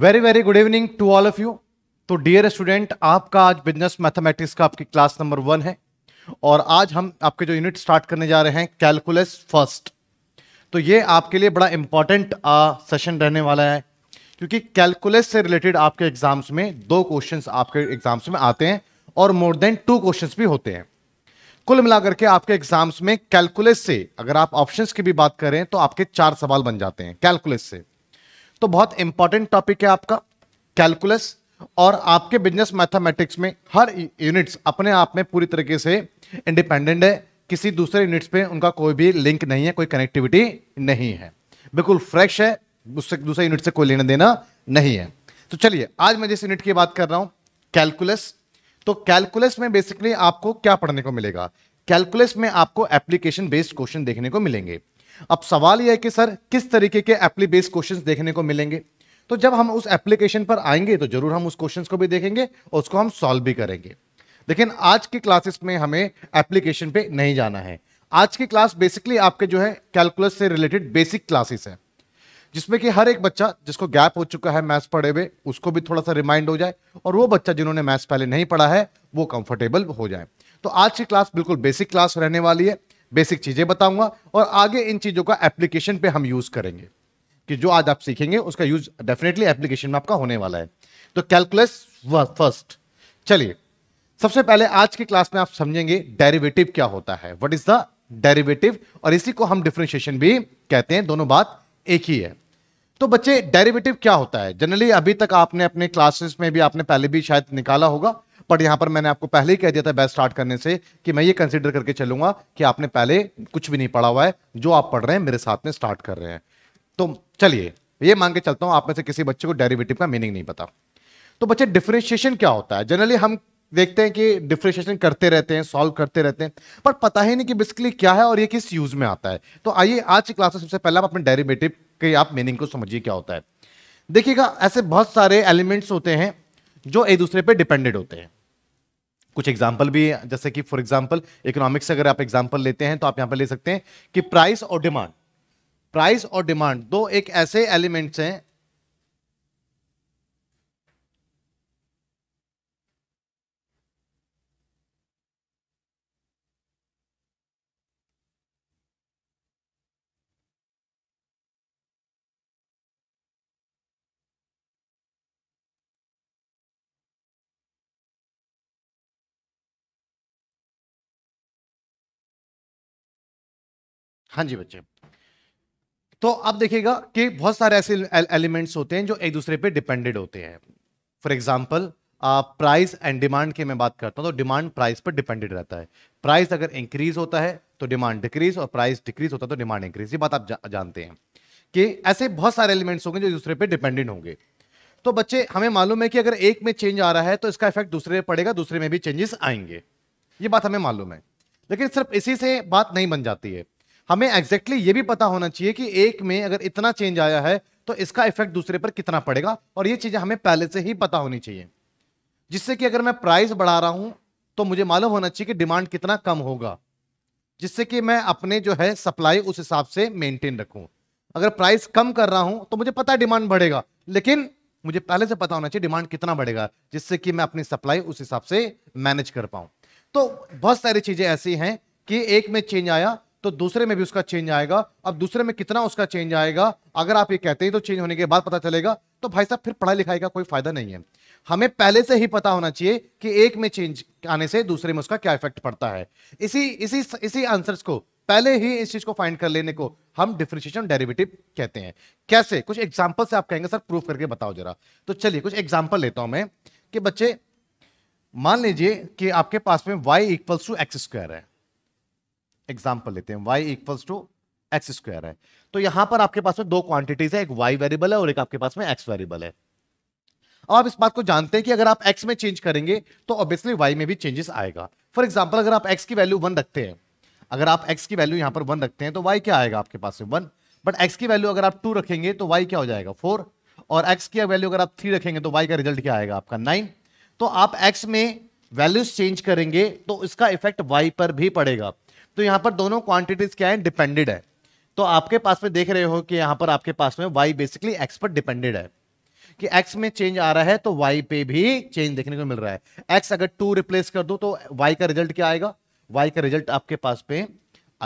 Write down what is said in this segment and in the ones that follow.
very very good evening to all of you तो dear student आपका आज business mathematics का आपकी क्लास नंबर वन है और आज हम आपके जो यूनिट स्टार्ट करने जा रहे हैं कैलकुलस फर्स्ट तो ये आपके लिए बड़ा इंपॉर्टेंट सेशन रहने वाला है क्योंकि कैलकुलस से रिलेटेड आपके एग्जाम्स में दो क्वेश्चन आपके एग्जाम्स में आते हैं और मोर देन टू क्वेश्चन भी होते हैं कुल मिलाकर के आपके एग्जाम्स में कैलकुलस से अगर आप ऑप्शंस की भी बात करें तो आपके चार सवाल बन जाते हैं कैलकुलस से तो बहुत इंपॉर्टेंट टॉपिक है आपका कैलकुलस और आपके बिजनेस मैथमेटिक्स में हर यूनिट्स अपने आप में पूरी तरीके से इंडिपेंडेंट है किसी दूसरे यूनिट्स पे उनका कोई भी लिंक नहीं है कोई कनेक्टिविटी नहीं है बिल्कुल फ्रेश है उससे दूसरे यूनिट से कोई लेना देना नहीं है तो चलिए आज मैं जिस यूनिट की बात कर रहा हूं कैलकुलस तो कैलकुलस में बेसिकली आपको क्या पढ़ने को मिलेगा कैलकुलस में आपको एप्लीकेशन बेस्ड क्वेश्चन देखने को मिलेंगे अब सवाल यह है कि सर किस तरीके के एप्ली बेस्ड क्वेश्चन देखने को मिलेंगे तो जब हम उस एप्लीकेशन पर आएंगे तो जरूर हम उस क्वेश्चन को भी देखेंगे और उसको हम सॉल्व भी करेंगे लेकिन आज की क्लासेस में हमें एप्लीकेशन पे नहीं जाना है आज की क्लास बेसिकली आपके जो है कैलकुलस से रिलेटेड बेसिक क्लासेस है जिसमें कि हर एक बच्चा जिसको गैप हो चुका है मैथ्स पढ़े हुए उसको भी थोड़ा सा रिमाइंड हो जाए और वो बच्चा जिन्होंने मैथ्स पहले नहीं पढ़ा है वो कंफर्टेबल हो जाए तो आज की क्लास बिल्कुल बेसिक क्लास रहने वाली है बेसिक चीज़ें बताऊंगा और आगे इन चीज़ों का एप्लीकेशन पे हम यूज़ करेंगे कि जो आज आप सीखेंगे उसका यूज डेफिनेटली एप्लीकेशन में आपका होने वाला है तो कैलकुलस फर्स्ट चलिए सबसे पहले आज की क्लास में आप समझेंगे डेरिवेटिव क्या होता है वट इज द डेरिवेटिव और इसी को हम डिफ्रेंशिएशन भी कहते हैं दोनों बात एक ही है तो बच्चे डेरिवेटिव क्या होता है जनरली अभी तक आपने अपने क्लासेस में भी आपने पहले भी शायद निकाला होगा बट यहां पर मैंने आपको पहले ही कह दिया था बैच स्टार्ट करने से कि मैं ये कंसिडर करके चलूंगा कि आपने पहले कुछ भी नहीं पढ़ा हुआ है जो आप पढ़ रहे हैं मेरे साथ में स्टार्ट कर रहे हैं तो चलिए ये मान के चलता हूं आप में से किसी बच्चे को डेरिवेटिव का मीनिंग नहीं पता तो बच्चे डिफ्रेंशिएशन क्या होता है जनरली हम देखते हैं कि डिफ्रेंशिएशन करते रहते हैं सॉल्व करते रहते हैं पर पता ही नहीं कि बेसिकली क्या है और ये किस यूज में आता है तो आइए आज की क्लास में सबसे पहले आप अपने डेरिवेटिव के आप मीनिंग को समझिए क्या होता है देखिएगा ऐसे बहुत सारे एलिमेंट्स होते हैं जो एक दूसरे पर डिपेंडेड होते हैं कुछ एग्जाम्पल भी जैसे कि फॉर एग्जाम्पल इकोनॉमिक्स अगर आप एग्जाम्पल लेते हैं तो आप यहां पर ले सकते हैं कि प्राइस और डिमांड प्राइस और डिमांड दो एक ऐसे एलिमेंट्स हैं हाँ जी बच्चे तो अब देखिएगा कि बहुत सारे ऐसे एलिमेंट्स होते हैं जो एक दूसरे पे डिपेंडेड होते हैं for example price and demand की मैं बात करता हूँ तो डिमांड प्राइस पर डिपेंडेड रहता है प्राइस अगर इंक्रीज होता है तो डिमांड डिक्रीज और प्राइस डिक्रीज होता है तो डिमांड इंक्रीज ये बात आप जा, जानते हैं कि ऐसे बहुत सारे एलिमेंट्स होंगे जो एक दूसरे पर डिपेंडेंट होंगे तो बच्चे हमें मालूम है कि अगर एक में चेंज आ रहा है तो इसका इफेक्ट दूसरे पर पड़ेगा दूसरे में भी चेंजेस आएंगे ये बात हमें मालूम है लेकिन सिर्फ इसी से बात नहीं बन जाती है हमें एग्जैक्टली exactly ये भी पता होना चाहिए कि एक में अगर इतना चेंज आया है तो इसका इफेक्ट दूसरे पर कितना पड़ेगा और ये चीज़ें हमें पहले से ही पता होनी चाहिए जिससे कि अगर मैं प्राइस बढ़ा रहा हूं तो मुझे मालूम होना चाहिए कि डिमांड कितना कम होगा जिससे कि मैं अपने जो है सप्लाई उस हिसाब से मेंटेन रखूं अगर प्राइस कम कर रहा हूं तो मुझे पता है डिमांड बढ़ेगा लेकिन मुझे पहले से पता होना चाहिए डिमांड कितना बढ़ेगा जिससे कि मैं अपनी सप्लाई उस हिसाब से मैनेज कर पाऊं तो बहुत सारी चीज़ें ऐसी हैं कि एक में चेंज आया तो दूसरे में भी उसका चेंज आएगा अब दूसरे में कितना उसका चेंज आएगा अगर आप ये कहते हैं तो चेंज होने के बाद पता चलेगा तो भाई साहब फिर पढ़ाई लिखाई का कोई फायदा नहीं है हमें पहले से ही पता होना चाहिए कि एक में चेंज आने से दूसरे में उसका क्या इफेक्ट पड़ता है इसी इसी इसी आंसर्स को पहले ही इस चीज को फाइंड कर लेने को हम डिफ्रेंशिएशन डेरिवेटिव कहते हैं कैसे कुछ एग्जाम्पल से आप कहेंगे सर प्रूफ करके बताओ जरा तो चलिए कुछ एग्जाम्पल लेता हूं मैं कि बच्चे मान लीजिए कि आपके पास में Y equals to x square है एग्जाम्पल लेते हैं Y equals to x square है तो यहां पर आपके पास में दो क्वांटिटीज है एक वाई वेरिएबल है और एक आपके पास में एक्स वेरिएबल है अब आप इस बात को जानते हैं कि अगर आप एक्स में चेंज करेंगे तो ऑब्वियसली वाई में भी चेंजेस आएगा फॉर एग्जाम्पल अगर आप एक्स की वैल्यू वन रखते हैं अगर आप एक्स की वैल्यू यहां पर वन रखते हैं तो वाई क्या आएगा आपके पास में वन बट एक्स की वैल्यू अगर आप टू रखेंगे तो वाई क्या हो जाएगा फोर और एक्स की वैल्यू अगर आप थ्री रखेंगे तो वाई का रिजल्ट क्या आएगा आपका नाइन तो आप एक्स में वैल्यूज चेंज करेंगे तो इसका इफेक्ट वाई पर भी पड़ेगा तो यहाँ पर दोनों क्वांटिटीज क्या है डिपेंडेड है तो आपके पास में देख रहे हो कि यहाँ पर आपके पास में वाई बेसिकली एक्स पर डिपेंडेड है कि x में चेंज आ रहा है तो y पे भी चेंज देखने को मिल रहा है x अगर टू रिप्लेस कर दो तो y का रिजल्ट क्या आएगा y का रिजल्ट आपके पास पे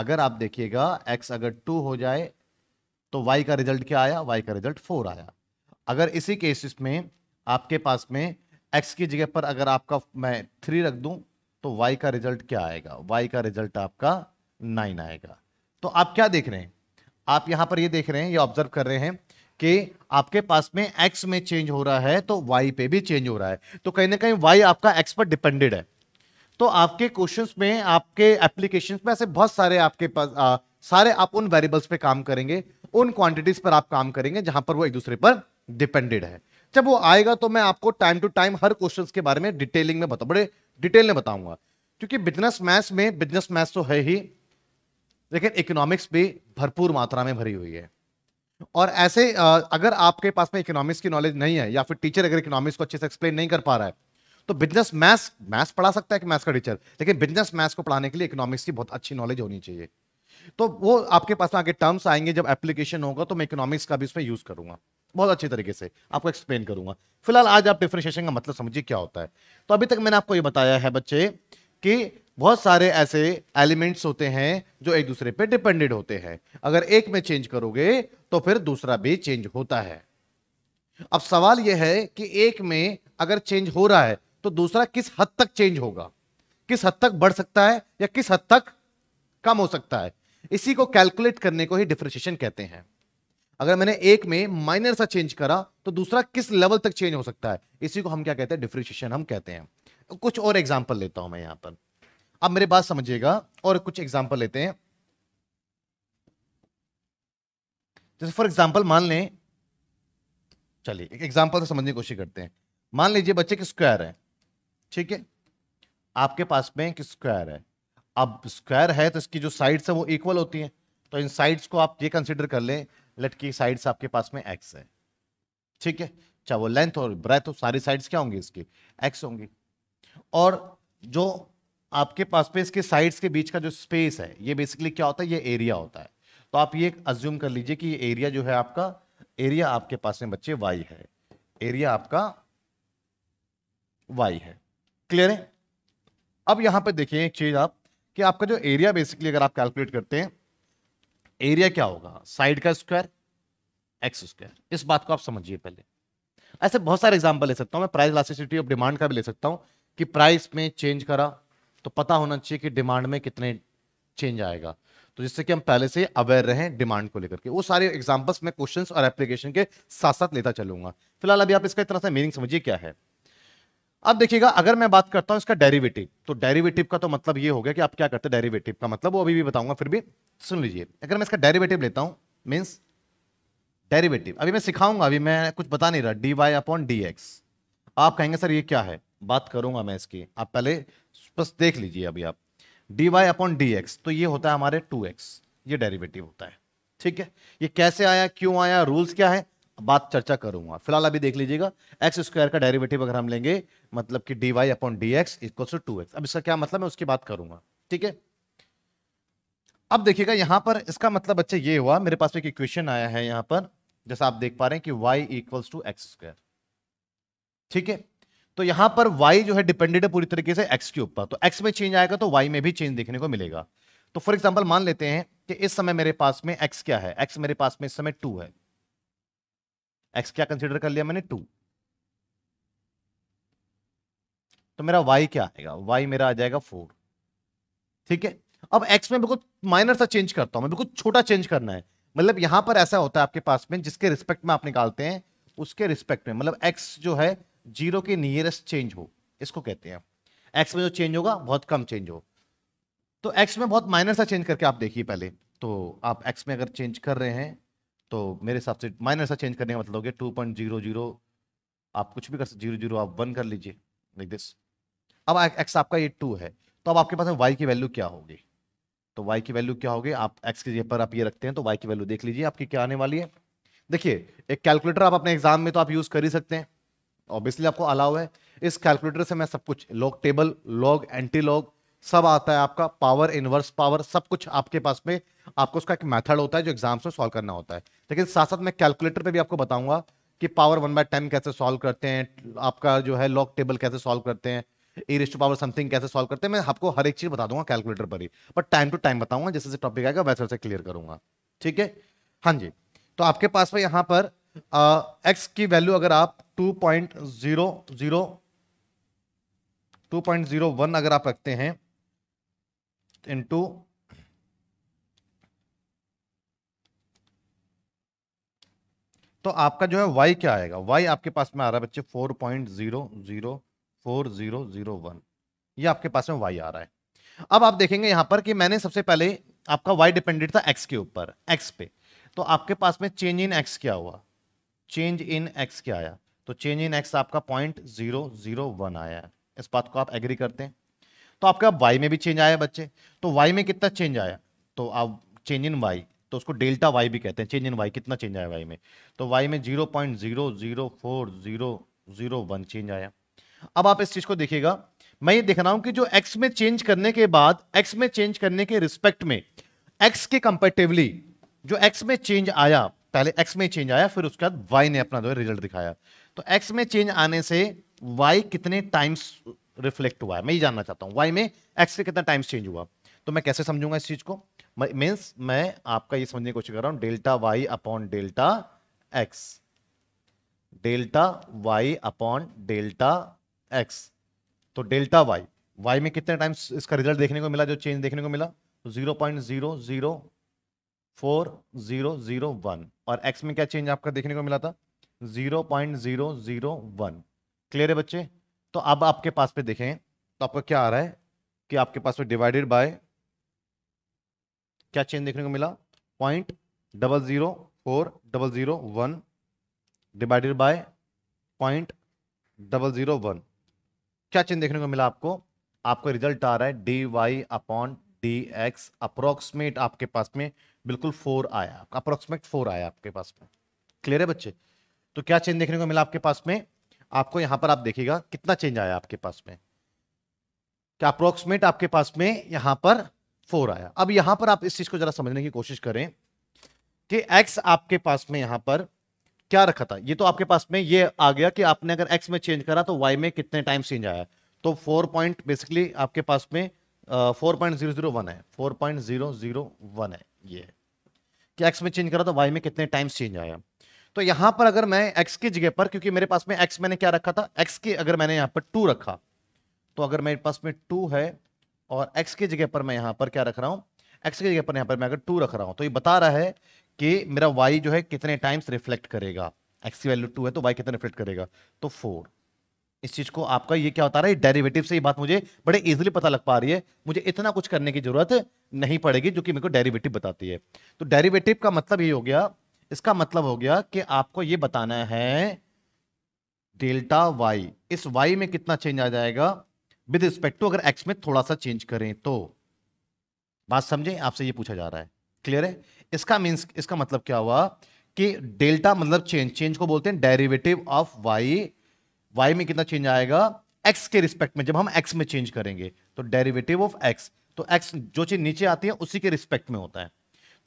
अगर आप देखिएगा x अगर टू हो जाए तो y का रिजल्ट क्या आया y का रिजल्ट फोर आया अगर इसी केसिस में आपके पास में x की जगह पर अगर आपका मैं थ्री रख दूं तो y का रिजल्ट क्या आएगा y का रिजल्ट आपका नाइन आएगा तो आप क्या देख रहे हैं आप यहां पर ये देख रहे हैं ये ऑब्जर्व कर रहे हैं कि आपके पास में x में चेंज हो रहा है तो y पे भी चेंज हो रहा है तो कहीं ना कहीं y आपका x पर डिपेंडेड है तो आपके क्वेश्चंस में आपके एप्लीकेशंस में ऐसे बहुत सारे आपके पास आ, सारे आप उन वेरिएबल्स पे काम करेंगे उन क्वांटिटीज पर आप काम करेंगे जहां पर वो एक दूसरे पर डिपेंडेड है जब वो आएगा तो मैं आपको टाइम टू टाइम हर क्वेश्चंस के बारे में डिटेलिंग में बताऊं बड़े डिटेल में बताऊंगा क्योंकि बिजनेस मैथ्स में बिजनेस मैथ्स तो है ही लेकिन इकोनॉमिक्स भी भरपूर मात्रा में भरी हुई है और ऐसे अगर आपके पास में इकोनॉमिक्स की नॉलेज नहीं है या फिर टीचर अगर इकोनॉमिक्स को अच्छे से एक्सप्लेन नहीं कर पा रहा है तो बिजनेस मैथ्स मैथ्स पढ़ा सकता है कि मैथ्स का टीचर लेकिन बिजनेस मैथ्स को पढ़ाने के लिए इकोनॉमिक्स की बहुत अच्छी नॉलेज होनी चाहिए तो वो आपके पास में आगे टर्म्स आएंगे जब एप्लीकेशन होगा तो मैं इकोनॉमिक्स का भी इसमें यूज करूंगा बहुत अच्छे तरीके से आपको एक्सप्लेन करूंगा फिलहाल आज आप डिफ्रेंशिएशन का मतलब समझिए क्या होता है तो अभी तक मैंने आपको ये बताया है बच्चे कि बहुत सारे ऐसे एलिमेंट्स होते हैं जो एक दूसरे पे डिपेंडेड होते हैं अगर एक में चेंज करोगे तो फिर दूसरा भी चेंज होता है अब सवाल यह है कि एक में अगर चेंज हो रहा है तो दूसरा किस हद तक चेंज होगा किस हद तक बढ़ सकता है या किस हद तक कम हो सकता है इसी को कैलकुलेट करने को ही डिफ्रेंशिएशन कहते हैं अगर मैंने एक में माइनर सा चेंज करा तो दूसरा किस लेवल तक चेंज हो सकता है इसी को हम क्या कहते हैं डिफ्रिशिएशन हम कहते हैं कुछ और एग्जाम्पल लेता हूं मैं यहां पर अब मेरे बात समझिएगा और कुछ एग्जाम्पल लेते हैं जैसे फॉर एग्जाम्पल मान लें चलिए एक एग्जाम्पल से समझने की कोशिश करते हैं मान लीजिए बच्चे के स्क्वायर है ठीक है आपके पास में एक स्क्वायर है अब स्क्वायर है तो इसकी जो साइड्स है वो इक्वल होती हैं तो इन साइड्स को आप ये कंसिडर कर लें लटकी साइड्स आपके पास में एक्स है ठीक है चाहे वो लेंथ और ब्रेथ हो सारी साइड्स क्या होंगी इसकी एक्स होंगी और जो आपके पास पे इसके साइड्स के बीच का जो स्पेस है ये बेसिकली क्या होता है ये एरिया होता है तो आप ये अज्यूम कर लीजिए कि ये एरिया जो है आपका एरिया आपके पास में बच्चे वाई है एरिया आपका वाई है क्लियर है अब यहां पर देखिए एक चीज आप कि आपका जो एरिया बेसिकली अगर आप कैलकुलेट करते हैं एरिया क्या होगा साइड का स्क्वायर एक्स स्क्वायर इस बात को आप समझिए पहले ऐसे बहुत सारे एग्जाम्पल ले सकता हूं मैं प्राइस इलास्टिसिटी ऑफ डिमांड का भी ले सकता हूं कि प्राइस में चेंज करा तो पता होना चाहिए कि डिमांड में कितने चेंज आएगा तो जिससे कि हम पहले से अवेयर रहें डिमांड को लेकर के वो सारे एग्जाम्पल्स मैं क्वेश्चन और एप्लीकेशन के साथ साथ लेता चलूंगा फिलहाल अभी आप इसका इतना सा मीनिंग समझिए क्या है अब देखिएगा अगर मैं बात करता हूं इसका डेरिवेटिव तो डेरिवेटिव का तो मतलब ये हो गया कि आप क्या करते हैं डेरिवेटिव का मतलब वो अभी भी बताऊंगा फिर भी सुन लीजिए अगर मैं इसका डेरिवेटिव लेता हूं मीन्स डेरिवेटिव अभी मैं सिखाऊंगा अभी मैं कुछ बता नहीं रहा d y upon d x आप कहेंगे सर ये क्या है बात करूंगा मैं इसकी आप पहले बस देख लीजिए अभी आप d y upon d x तो ये होता है हमारे टू एक्स ये डेरिवेटिव होता है ठीक है ये कैसे आया क्यों आया रूल्स क्या है बात चर्चा करूंगा फिलहाल अभी देख लीजिएगा एक्स स्क्वायर का डेरिवेटिव अगर हम लेंगे मतलब कि d y upon d x equal to two x अब इसका क्या मतलब है उसकी बात करूंगा ठीक है अब देखिएगा यहां पर इसका मतलब अच्छा ये हुआ मेरे पास एक इक्वेशन आया है यहां पर जैसा आप देख पा रहे हैं कि y equals to x square ठीक है तो यहां पर वाई जो है डिपेंडेंट है पूरी तरीके से एक्स के ऊपर तो एक्स में चेंज आएगा तो वाई में भी चेंज देखने को मिलेगा तो फॉर एग्जाम्पल मान लेते हैं कि इस समय मेरे पास में एक्स क्या है एक्स मेरे पास में इस समय टू है एक्स क्या कंसिडर कर लिया मैंने टू तो मेरा वाई क्या आएगा वाई मेरा आ जाएगा फोर ठीक है अब एक्स में बिल्कुल माइनर सा चेंज करता हूं मैं बिल्कुल छोटा चेंज करना है मतलब यहां पर ऐसा होता है आपके पास में जिसके रिस्पेक्ट में आप निकालते हैं उसके रिस्पेक्ट में मतलब एक्स जो है जीरो के नियरेस्ट चेंज हो इसको कहते हैं एक्स में जो चेंज होगा बहुत कम चेंज हो तो एक्स में बहुत माइनर सा चेंज करके आप देखिए पहले तो आप एक्स में अगर चेंज कर रहे हैं तो मेरे हिसाब से माइनर सा चेंज करने का मतलब हो गया टू पॉइंट जीरो जीरो आप कुछ भी कर सकते जीरो जीरो आप वन कर लीजिए लाइक दिस अब एक्स आपका ये टू है तो अब आपके पास वाई की वैल्यू क्या होगी तो वाई की वैल्यू क्या होगी आप एक्स के जगह पर आप ये रखते हैं तो वाई की वैल्यू देख लीजिए आपकी क्या आने वाली है देखिए एक कैलकुलेटर आप अपने एग्जाम में तो आप यूज कर ही सकते हैं ऑब्वियसली आपको अलाउ है इस कैलकुलेटर से मैं सब कुछ log table log anti log सब आता है आपका पावर इनवर्स पावर सब कुछ आपके पास में आपको उसका एक मेथड होता है जो एग्जाम्स में सॉल्व करना होता है लेकिन साथ साथ मैं कैलकुलेटर पे भी आपको बताऊंगा कि पावर वन बाय टेन कैसे सॉल्व करते हैं आपका जो है लॉक टेबल कैसे सॉल्व करते हैं ई रिस्ट पावर समथिंग कैसे सॉल्व करते हैं मैं आपको हर एक चीज बता दूंगा कैलकुलेटर पर ही बट टाइम टू टाइम बताऊंगा जैसे जैसे टॉपिक आएगा वैसे वैसे क्लियर करूंगा ठीक है हाँ जी तो आपके पास में यहाँ पर एक्स की वैल्यू अगर आप two point zero zero two point zero one अगर आप रखते हैं into तो आपका जो है वाई क्या आएगा वाई आपके पास में आ रहा है बच्चे four point zero zero four zero zero one ये आपके पास में वाई आ रहा है अब आप देखेंगे यहां पर कि मैंने सबसे पहले आपका वाई डिपेंडेंट था एक्स के ऊपर एक्स पे तो आपके पास में चेंज इन एक्स क्या हुआ चेंज इन एक्स क्या आया तो चेंज इन एक्स आपका पॉइंट जीरो जीरो वन आया इस बात को आप एग्री करते हैं तो आपका वाई में भी चेंज आया बच्चे तो वाई में कितना चेंज आया तो आप चेंज इन वाई तो उसको डेल्टा वाई भी कहते हैं चेंज इन वाई कितना चेंज आया वाई में तो वाई में zero point zero zero four zero zero one change आया अब आप इस चीज को देखिएगा मैं ये देख रहा हूं कि जो एक्स में चेंज करने के बाद एक्स में चेंज करने के रिस्पेक्ट में एक्स के कंपेटिवली जो एक्स में चेंज आया पहले एक्स में चेंज आया फिर उसके बाद वाई ने अपना जो रिजल्ट दिखाया तो एक्स में चेंज आने से वाई कितने टाइम्स रिफ्लेक्ट हुआ है मैं ये जानना चाहता हूँ वाई में एक्स से कितना टाइम्स चेंज हुआ तो मैं कैसे समझूंगा इस चीज को मीन्स मैं आपका ये समझने की कोशिश कर रहा हूँ delta y upon delta x delta y upon delta x तो डेल्टा वाई वाई में कितने टाइम्स इसका रिजल्ट देखने को मिला जो चेंज देखने को मिला तो zero point zero zero four zero zero one और एक्स में क्या चेंज आपका देखने को मिला था zero point zero zero one clear है बच्चे तो अब आपके पास पे देखें तो आपका क्या आ रहा है कि आपके पास पे डिवाइडेड बाय क्या चेंज देखने को मिला point double zero four double zero one divided by point double zero one क्या चेंज देखने को मिला आपको आपका रिजल्ट आ रहा है d y upon d x approximate आपके पास में बिल्कुल फोर आया अप्रोक्सीमेट फोर आया आपके पास में क्लियर है बच्चे तो क्या चेंज देखने को मिला आपके पास में आपको यहां पर आप देखिएगा कितना चेंज आया आपके पास में क्या अप्रोक्सीमेट आपके पास में यहां पर फोर आया अब यहां पर आप इस चीज को जरा समझने की कोशिश करें कि एक्स आपके पास में यहां पर क्या रखा था ये तो आपके पास में ये आ गया कि आपने अगर एक्स में चेंज करा तो वाई में कितने टाइम चेंज आया तो फोर पॉइंट बेसिकली आपके पास में four point zero zero one है four point zero zero one है ये कि एक्स में चेंज करा तो वाई में कितने टाइम्स चेंज आया तो यहां पर अगर मैं एक्स की जगह पर क्योंकि मेरे पास में एक्स मैंने क्या रखा था एक्स की अगर मैंने यहां पर टू रखा तो अगर मेरे पास में टू है और एक्स की जगह पर मैं यहां पर क्या रख रहा हूं एक्स की जगह पर यहां पर मैं अगर टू रख रहा हूं तो ये बता रहा है कि मेरा वाई जो है कितने टाइम्स रिफ्लेक्ट करेगा एक्स की वैल्यू टू है तो वाई कितने रिफ्लेक्ट करेगा तो फोर इस चीज को आपका ये क्या होता रहा है डेरिवेटिव से ये बात मुझे बड़े इजीली पता लग पा रही है मुझे इतना कुछ करने की जरूरत नहीं पड़ेगी जो कि मेरे को डेरिवेटिव बताती है तो डेरिवेटिव का मतलब ये हो गया इसका मतलब हो गया कि आपको ये बताना है डेल्टा वाई इस वाई में कितना चेंज आ जाएगा विद रिस्पेक्ट टू अगर एक्स में थोड़ा सा चेंज करें तो बात समझे आपसे ये पूछा जा रहा है क्लियर है इसका मीन्स इसका मतलब क्या हुआ कि डेल्टा मतलब चेंज चेंज को बोलते हैं डेरिवेटिव ऑफ वाई वाई में कितना चेंज आएगा एक्स के रिस्पेक्ट में जब हम एक्स में चेंज करेंगे तो डेरिवेटिव ऑफ एक्स तो एक्स जो चीज नीचे आती है उसी के रिस्पेक्ट में होता है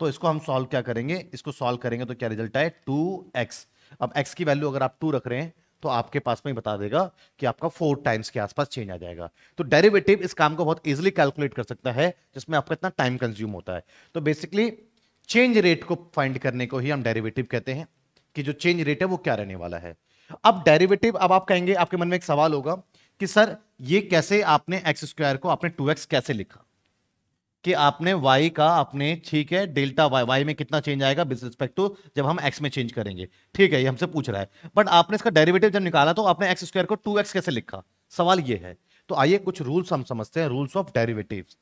तो इसको हम सॉल्व क्या करेंगे इसको सॉल्व करेंगे तो क्या रिजल्ट आए टू एक्स अब एक्स की वैल्यू अगर आप टू रख रहे हैं तो आपके पास में ही बता देगा कि आपका फोर टाइम्स के आसपास चेंज आ जाएगा तो डेरिवेटिव इस काम को बहुत इजिली कैलकुलेट कर सकता है जिसमें आपका इतना टाइम कंज्यूम होता है तो बेसिकली चेंज रेट को फाइंड करने को ही हम डेरिवेटिव कहते हैं कि जो चेंज रेट है वो क्या रहने वाला है अब डेरिवेटिव अब आप कहेंगे आपके मन में एक सवाल होगा कि सर ये कैसे आपने एक्स स्क्वायर को आपने टू एक्स कैसे लिखा कि आपने y का आपने ठीक है डेल्टा y y में कितना चेंज आएगा विद रिस्पेक्ट टू जब हम x में चेंज करेंगे ठीक है ये हमसे पूछ रहा है बट आपने इसका डेरिवेटिव जब निकाला तो आपने एक्स स्क्वायर को टू एक्स कैसे लिखा सवाल ये है तो आइए कुछ रूल्स हम समझते हैं रूल्स ऑफ डेरिवेटिव्स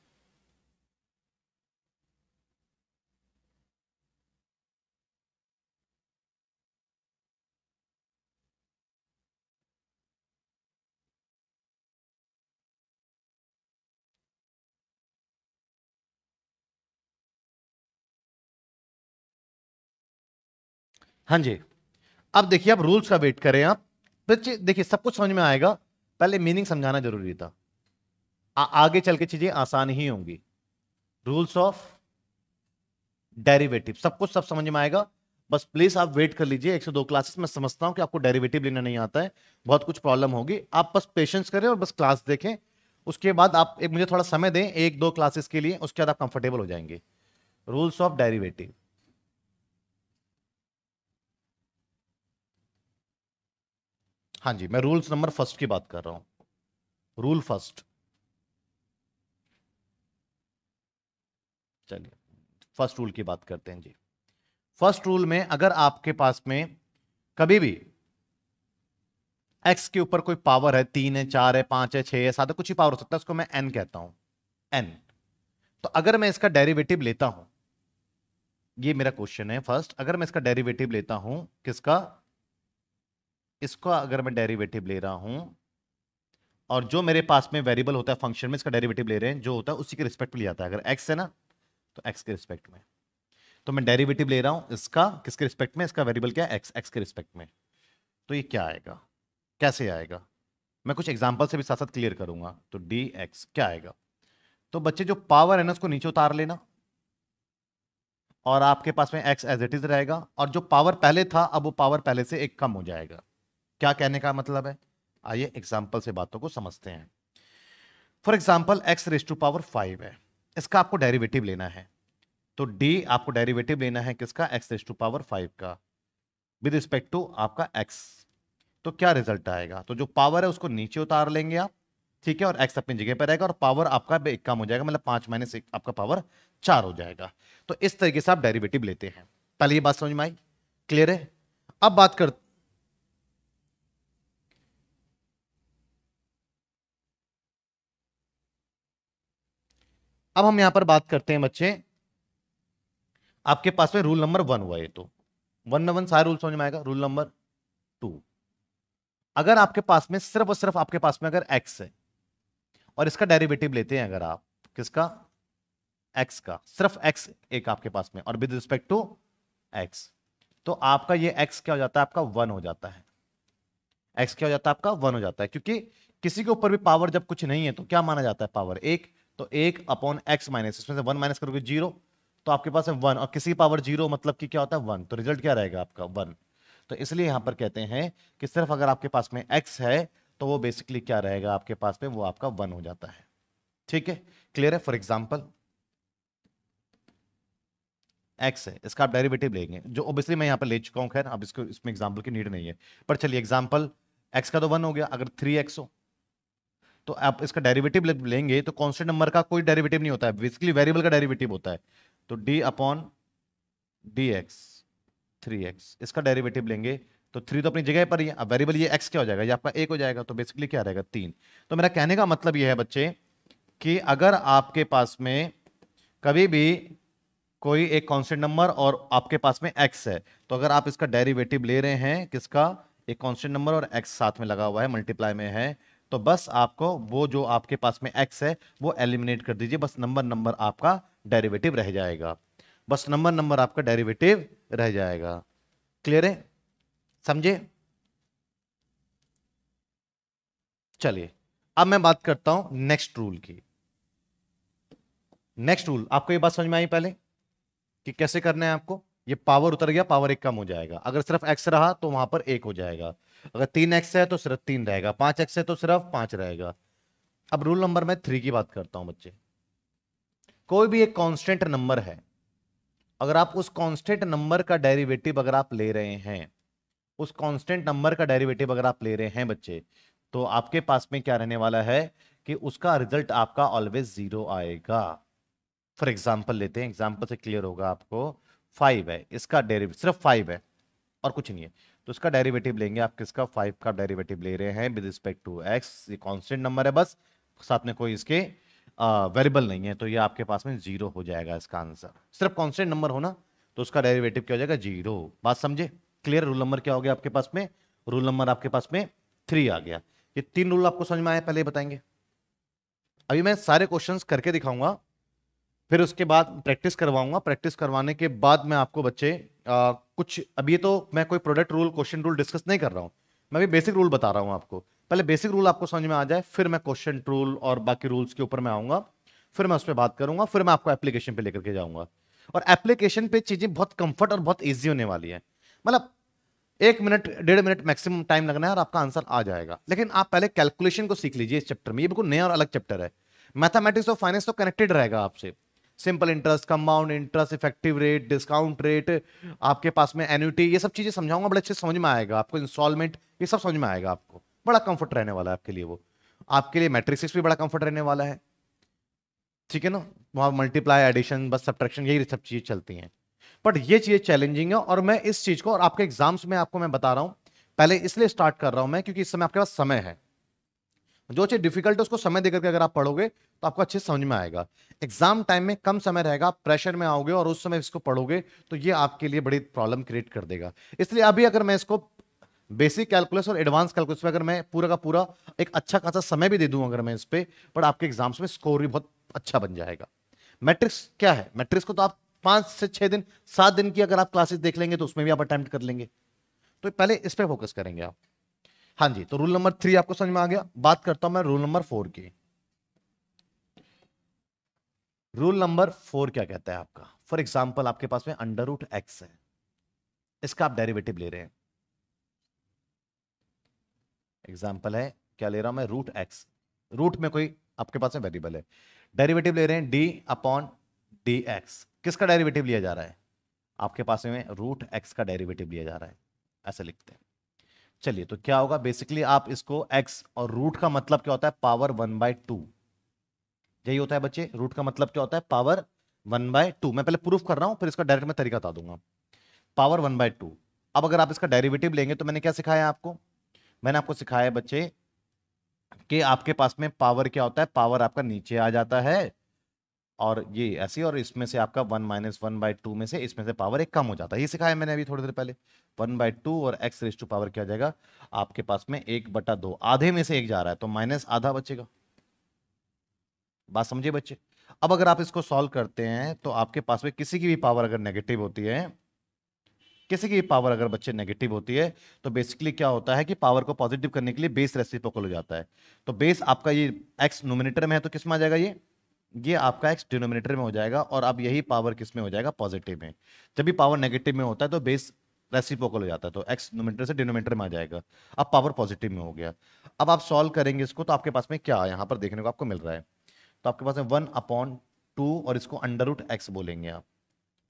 हाँ जी अब देखिए आप रूल्स का वेट करें आप बच्चे देखिए सब कुछ समझ में आएगा पहले मीनिंग समझाना जरूरी था आ, आगे चल के चीजें आसान ही होंगी रूल्स ऑफ डेरिवेटिव सब कुछ सब समझ में आएगा बस प्लीज आप वेट कर लीजिए एक से दो क्लासेस में समझता हूँ कि आपको डेरिवेटिव लेना नहीं आता है बहुत कुछ प्रॉब्लम होगी आप बस पेशेंस करें और बस क्लास देखें उसके बाद आप एक मुझे थोड़ा समय दें एक दो क्लासेस के लिए उसके बाद आप कंफर्टेबल हो जाएंगे रूल्स ऑफ डेरिवेटिव हाँ जी मैं रूल्स नंबर फर्स्ट की बात कर रहा हूं रूल फर्स्ट चलिए फर्स्ट रूल की बात करते हैं जी फर्स्ट रूल में अगर आपके पास में कभी भी एक्स के ऊपर कोई पावर है तीन है चार है पांच है छह है सात कुछ ही पावर हो सकता है उसको मैं एन कहता हूं एन तो अगर मैं इसका डेरिवेटिव लेता हूं ये मेरा क्वेश्चन है फर्स्ट अगर मैं इसका डेरिवेटिव लेता हूं किसका इसको अगर मैं डेरिवेटिव ले रहा हूँ और जो मेरे पास में वेरिएबल होता है फंक्शन में इसका डेरिवेटिव ले रहे हैं जो होता है उसी के रिस्पेक्ट में लिया जाता है अगर एक्स है ना तो एक्स के रिस्पेक्ट में तो मैं डेरिवेटिव ले रहा हूँ इसका किसके रिस्पेक्ट में इसका वेरिएबल क्या है एक्स एक्स के रिस्पेक्ट में तो ये क्या आएगा कैसे आएगा मैं कुछ एग्जाम्पल से भी साथ साथ क्लियर करूंगा तो डी एक्स क्या आएगा तो बच्चे जो पावर है ना उसको नीचे उतार लेना और आपके पास में एक्स एज इट इज रहेगा और जो पावर पहले था अब वो पावर पहले से एक कम हो जाएगा क्या कहने का मतलब है आइए एग्जाम्पल से बातों को समझते हैं for example x raise to power five है इसका आपको डेरिवेटिव लेना है तो डी आपको डेरिवेटिव लेना है किसका x raise to power five का विद रिस्पेक्ट टू आपका एक्स तो क्या रिजल्ट आएगा तो जो पावर है उसको नीचे उतार लेंगे आप ठीक है और एक्स अपनी जगह पर रहेगा और पावर आपका एक कम हो जाएगा मतलब पांच माइनस एक आपका पावर चार हो जाएगा तो इस तरीके से आप डेरिवेटिव लेते हैं पहले ये बात समझ में आई क्लियर है अब बात करते अब हम यहां पर बात करते हैं बच्चे आपके पास में रूल नंबर वन हुआ ये तो वन नंबर सारे रूल समझ में आएगा रूल नंबर टू अगर आपके पास में सिर्फ और सिर्फ आपके पास में अगर एक्स है और इसका डेरिवेटिव लेते हैं अगर आप किसका एक्स का सिर्फ एक्स एक आपके पास में और विद रिस्पेक्ट टू एक्स तो आपका ये एक्स क्या हो जाता है आपका वन हो जाता है एक्स क्या हो जाता है आपका वन हो जाता है क्योंकि किसी के ऊपर भी पावर जब कुछ नहीं है तो क्या माना जाता है पावर एक तो एक अपॉन एक्स माइनस इसमें से वन माइनस करोगे जीरो तो आपके पास है वन और किसी पावर जीरो मतलब कि क्या होता है वन तो रिजल्ट क्या रहेगा आपका वन तो इसलिए यहां पर कहते हैं कि सिर्फ अगर आपके पास में एक्स है तो वो बेसिकली क्या रहेगा आपके पास में वो आपका वन हो जाता है ठीक है क्लियर है फॉर एग्जाम्पल एक्स है इसका आप डेरिवेटिव लेंगे जो ओबियसली मैं यहां पर ले चुका हूं खैर अब इसको इसमें एग्जाम्पल की नीड नहीं है पर चलिए एग्जाम्पल एक्स का तो वन हो गया अगर थ्री एक्स हो तो आप इसका डेरिवेटिव लेंगे तो कॉन्स्टेंट नंबर का कोई डेरिवेटिव नहीं होता है बेसिकली वेरिएबल का डेरिवेटिव होता है तो d upon d x three x इसका डेरिवेटिव लेंगे तो थ्री तो अपनी जगह पर ही अब वेरिएबल ये एक्स क्या हो जाएगा ये आपका एक हो जाएगा तो बेसिकली क्या रहेगा तीन तो मेरा कहने का मतलब ये है बच्चे कि अगर आपके पास में कभी भी कोई एक कॉन्स्टेंट नंबर और आपके पास में एक्स है तो अगर आप इसका डेरिवेटिव ले रहे हैं किसका एक कॉन्स्टेंट नंबर और एक्स साथ में लगा हुआ है मल्टीप्लाई में है तो बस आपको वो जो आपके पास में एक्स है वो एलिमिनेट कर दीजिए बस नंबर नंबर आपका डेरिवेटिव रह जाएगा बस नंबर नंबर आपका डेरिवेटिव रह जाएगा क्लियर है समझे चलिए अब मैं बात करता हूं नेक्स्ट रूल की नेक्स्ट रूल आपको ये बात समझ में आई पहले कि कैसे करना है आपको ये पावर उतर गया पावर एक कम हो जाएगा अगर सिर्फ एक्स रहा तो वहां पर एक हो जाएगा अगर तीन एक्स है तो सिर्फ तीन रहेगा पांच एक्स है तो सिर्फ पांच रहेगा अब रूल नंबर मैं थ्री की बात करता हूं बच्चे कोई भी एक कांस्टेंट नंबर है अगर आप उस कांस्टेंट नंबर का डेरिवेटिव अगर आप ले रहे हैं उस कांस्टेंट नंबर का डेरिवेटिव अगर आप ले रहे हैं बच्चे तो आपके पास में क्या रहने वाला है कि उसका रिजल्ट आपका ऑलवेज जीरो आएगा फॉर एग्जाम्पल लेते हैं एग्जाम्पल से क्लियर होगा आपको फाइव है इसका डेरिवेटिव सिर्फ फाइव है और कुछ नहीं है तो इसका डेरिवेटिव लेंगे आप किसका फाइव का डेरिवेटिव ले रहे हैं विद रिस्पेक्ट टू एक्स ये कॉन्स्टेंट नंबर है बस साथ में कोई इसके वेरिएबल नहीं है तो ये आपके पास में जीरो हो जाएगा इसका आंसर सिर्फ कॉन्स्टेंट नंबर होना तो उसका डेरिवेटिव क्या हो जाएगा जीरो बात समझे क्लियर रूल नंबर क्या हो गया आपके पास में रूल नंबर आपके पास में थ्री आ गया ये तीन रूल आपको समझ में आए पहले बताएंगे अभी मैं सारे क्वेश्चंस करके दिखाऊंगा फिर उसके बाद प्रैक्टिस करवाऊंगा प्रैक्टिस करवाने के बाद मैं आपको बच्चे आ, कुछ अभी तो मैं कोई product rule question rule discuss नहीं कर रहा हूँ मैं भी बेसिक रूल बता रहा हूँ आपको पहले बेसिक रूल आपको समझ में आ जाए फिर मैं क्वेश्चन रूल और बाकी रूल्स के ऊपर मैं आऊँगा फिर मैं उस पर बात करूंगा फिर मैं आपको एप्लीकेशन पे लेकर के जाऊंगा और एप्लीकेशन पे चीज़ें बहुत कंफर्ट और बहुत ईजी होने वाली है मतलब एक मिनट डेढ़ मिनट मैक्सिमम टाइम लगना है और आपका आंसर आ जाएगा लेकिन आप पहले कैलकुलेशन को सीख लीजिए इस चैप्टर में ये बिल्कुल नया और अलग चैप्टर है मैथमेटिक्स और फाइनेंस तो कनेक्टेड रहेगा आपसे simple interest compound interest effective rate discount rate आपके पास में एन्यूटी ये सब चीज़ें समझाऊंगा बड़े अच्छे समझ में आएगा आपको इंस्टॉलमेंट ये सब समझ में आएगा आपको बड़ा कंफर्ट रहने वाला है आपके लिए वो आपके लिए मैट्रिक्स भी बड़ा कंफर्ट रहने वाला है ठीक है ना वहां मल्टीप्लाई एडिशन बस सब्ट्रैक्शन यही सब चीज़ें चलती हैं बट ये चीज़ें चैलेंजिंग है और मैं इस चीज़ को और आपके एग्जाम्स में आपको मैं बता रहा हूँ पहले इसलिए स्टार्ट कर रहा हूँ मैं क्योंकि इस समय आपके पास समय है जो चीज़ डिफिकल्ट है उसको समय देकर के अगर आप पढ़ोगे तो आपको अच्छे समझ में आएगा एग्जाम टाइम में कम समय रहेगा प्रेशर में आओगे और उस समय इसको पढ़ोगे तो ये आपके लिए बड़ी प्रॉब्लम क्रिएट कर देगा इसलिए अभी अगर मैं इसको बेसिक कैलकुलस और एडवांस कैलकुलस में अगर मैं पूरा का पूरा एक अच्छा खासा समय भी दे दूँ अगर मैं इस पर पर आपके एग्जाम्स में स्कोर भी बहुत अच्छा बन जाएगा मैट्रिक्स क्या है मैट्रिक्स को तो आप पांच से छह दिन सात दिन की अगर आप क्लासेस देख लेंगे तो उसमें भी आप अटेम्प्ट कर लेंगे तो पहले इस पर फोकस करेंगे आप हाँ जी तो रूल नंबर थ्री आपको समझ में आ गया बात करता हूं मैं रूल नंबर फोर की रूल नंबर फोर क्या कहता है आपका फॉर एग्जाम्पल आपके पास में अंडर रूट एक्स है इसका आप डेरिवेटिव ले रहे हैं एग्जाम्पल है क्या ले रहा हूं मैं रूट एक्स रूट में कोई आपके पास में वेरिएबल है डेरिवेटिव ले रहे हैं डी अपॉन डी एक्स किसका डेरिवेटिव लिया जा रहा है आपके पास में रूट एक्स का डेरिवेटिव लिया जा रहा है ऐसे लिखते हैं चलिए तो क्या होगा बेसिकली आप इसको एक्स और रूट का मतलब क्या होता है पावर वन बाय टू यही होता है बच्चे रूट का मतलब क्या होता है पावर वन बाय टू मैं पहले प्रूफ कर रहा हूं फिर इसका डायरेक्ट मैं तरीका बता दूंगा पावर वन बाय टू अब अगर आप इसका डेरिवेटिव लेंगे तो मैंने क्या सिखाया आपको मैंने आपको सिखाया बच्चे कि आपके पास में पावर क्या होता है पावर आपका नीचे आ जाता है और ये ऐसी और इसमें से आपका one minus one by two में से इसमें से पावर एक कम हो जाता है ये सिखाया मैंने अभी थोड़ी देर पहले वन बाई टू और एक्स रेस टू पावर क्या जाएगा आपके पास में एक बटा दो आधे में से एक जा रहा है तो माइनस आधा बचेगा बात समझे बच्चे अब अगर आप इसको सॉल्व करते हैं तो आपके पास में किसी की भी पावर अगर नेगेटिव होती है किसी की पावर अगर बच्चे नेगेटिव होती है तो बेसिकली क्या होता है कि पावर को पॉजिटिव करने के लिए बेस रेसिप्रोकल हो जाता है तो बेस आपका ये एक्स नोमिनेटर में है तो किस में आ जाएगा ये ये आपका एक्स डिनोमिनेटर में हो जाएगा और अब यही पावर किस में हो जाएगा पॉजिटिव में जब भी पावर नेगेटिव में होता है तो बेस रेसिपोकल हो जाता है तो एक्स डिनोमिनेटर से डिनोमिनेटर में आ जाएगा अब पावर पॉजिटिव में हो गया अब आप सॉल्व करेंगे इसको तो आपके पास में क्या यहाँ पर देखने को आपको मिल रहा है तो आपके पास में वन अपॉन टू और इसको अंडर रूट एक्स बोलेंगे आप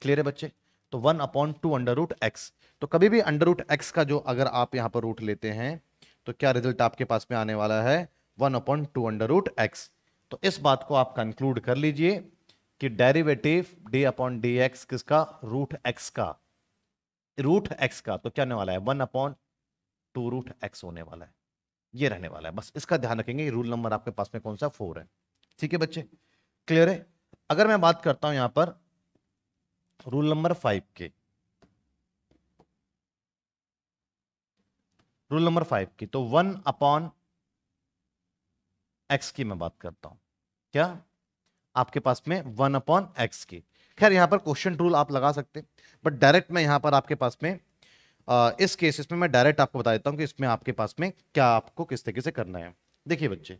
क्लियर है बच्चे तो one upon two under root x तो कभी भी अंडर रूट एक्स का जो अगर आप यहाँ पर रूट लेते हैं तो क्या रिजल्ट आपके पास में आने वाला है one upon two under root x तो इस बात को आप कंक्लूड कर लीजिए कि derivative d upon d x किसका रूट एक्स का रूट एक्स का तो क्या होने वाला है one upon two root x होने वाला है ये रहने वाला है बस इसका ध्यान रखेंगे रूल नंबर आपके पास में कौन सा फोर है ठीक है बच्चे क्लियर है अगर मैं बात करता हूं यहां पर रूल नंबर फाइव के रूल नंबर फाइव की तो वन अपॉन एक्स की मैं बात करता हूँ क्या आपके पास में वन अपॉन एक्स की खैर यहां पर क्वेश्चन रूल आप लगा सकते बट डायरेक्ट मैं यहां पर आपके पास में आ, इस केस इसमें मैं डायरेक्ट आपको बता देता हूं कि इसमें आपके पास में क्या आपको किस तरीके से करना है देखिए बच्चे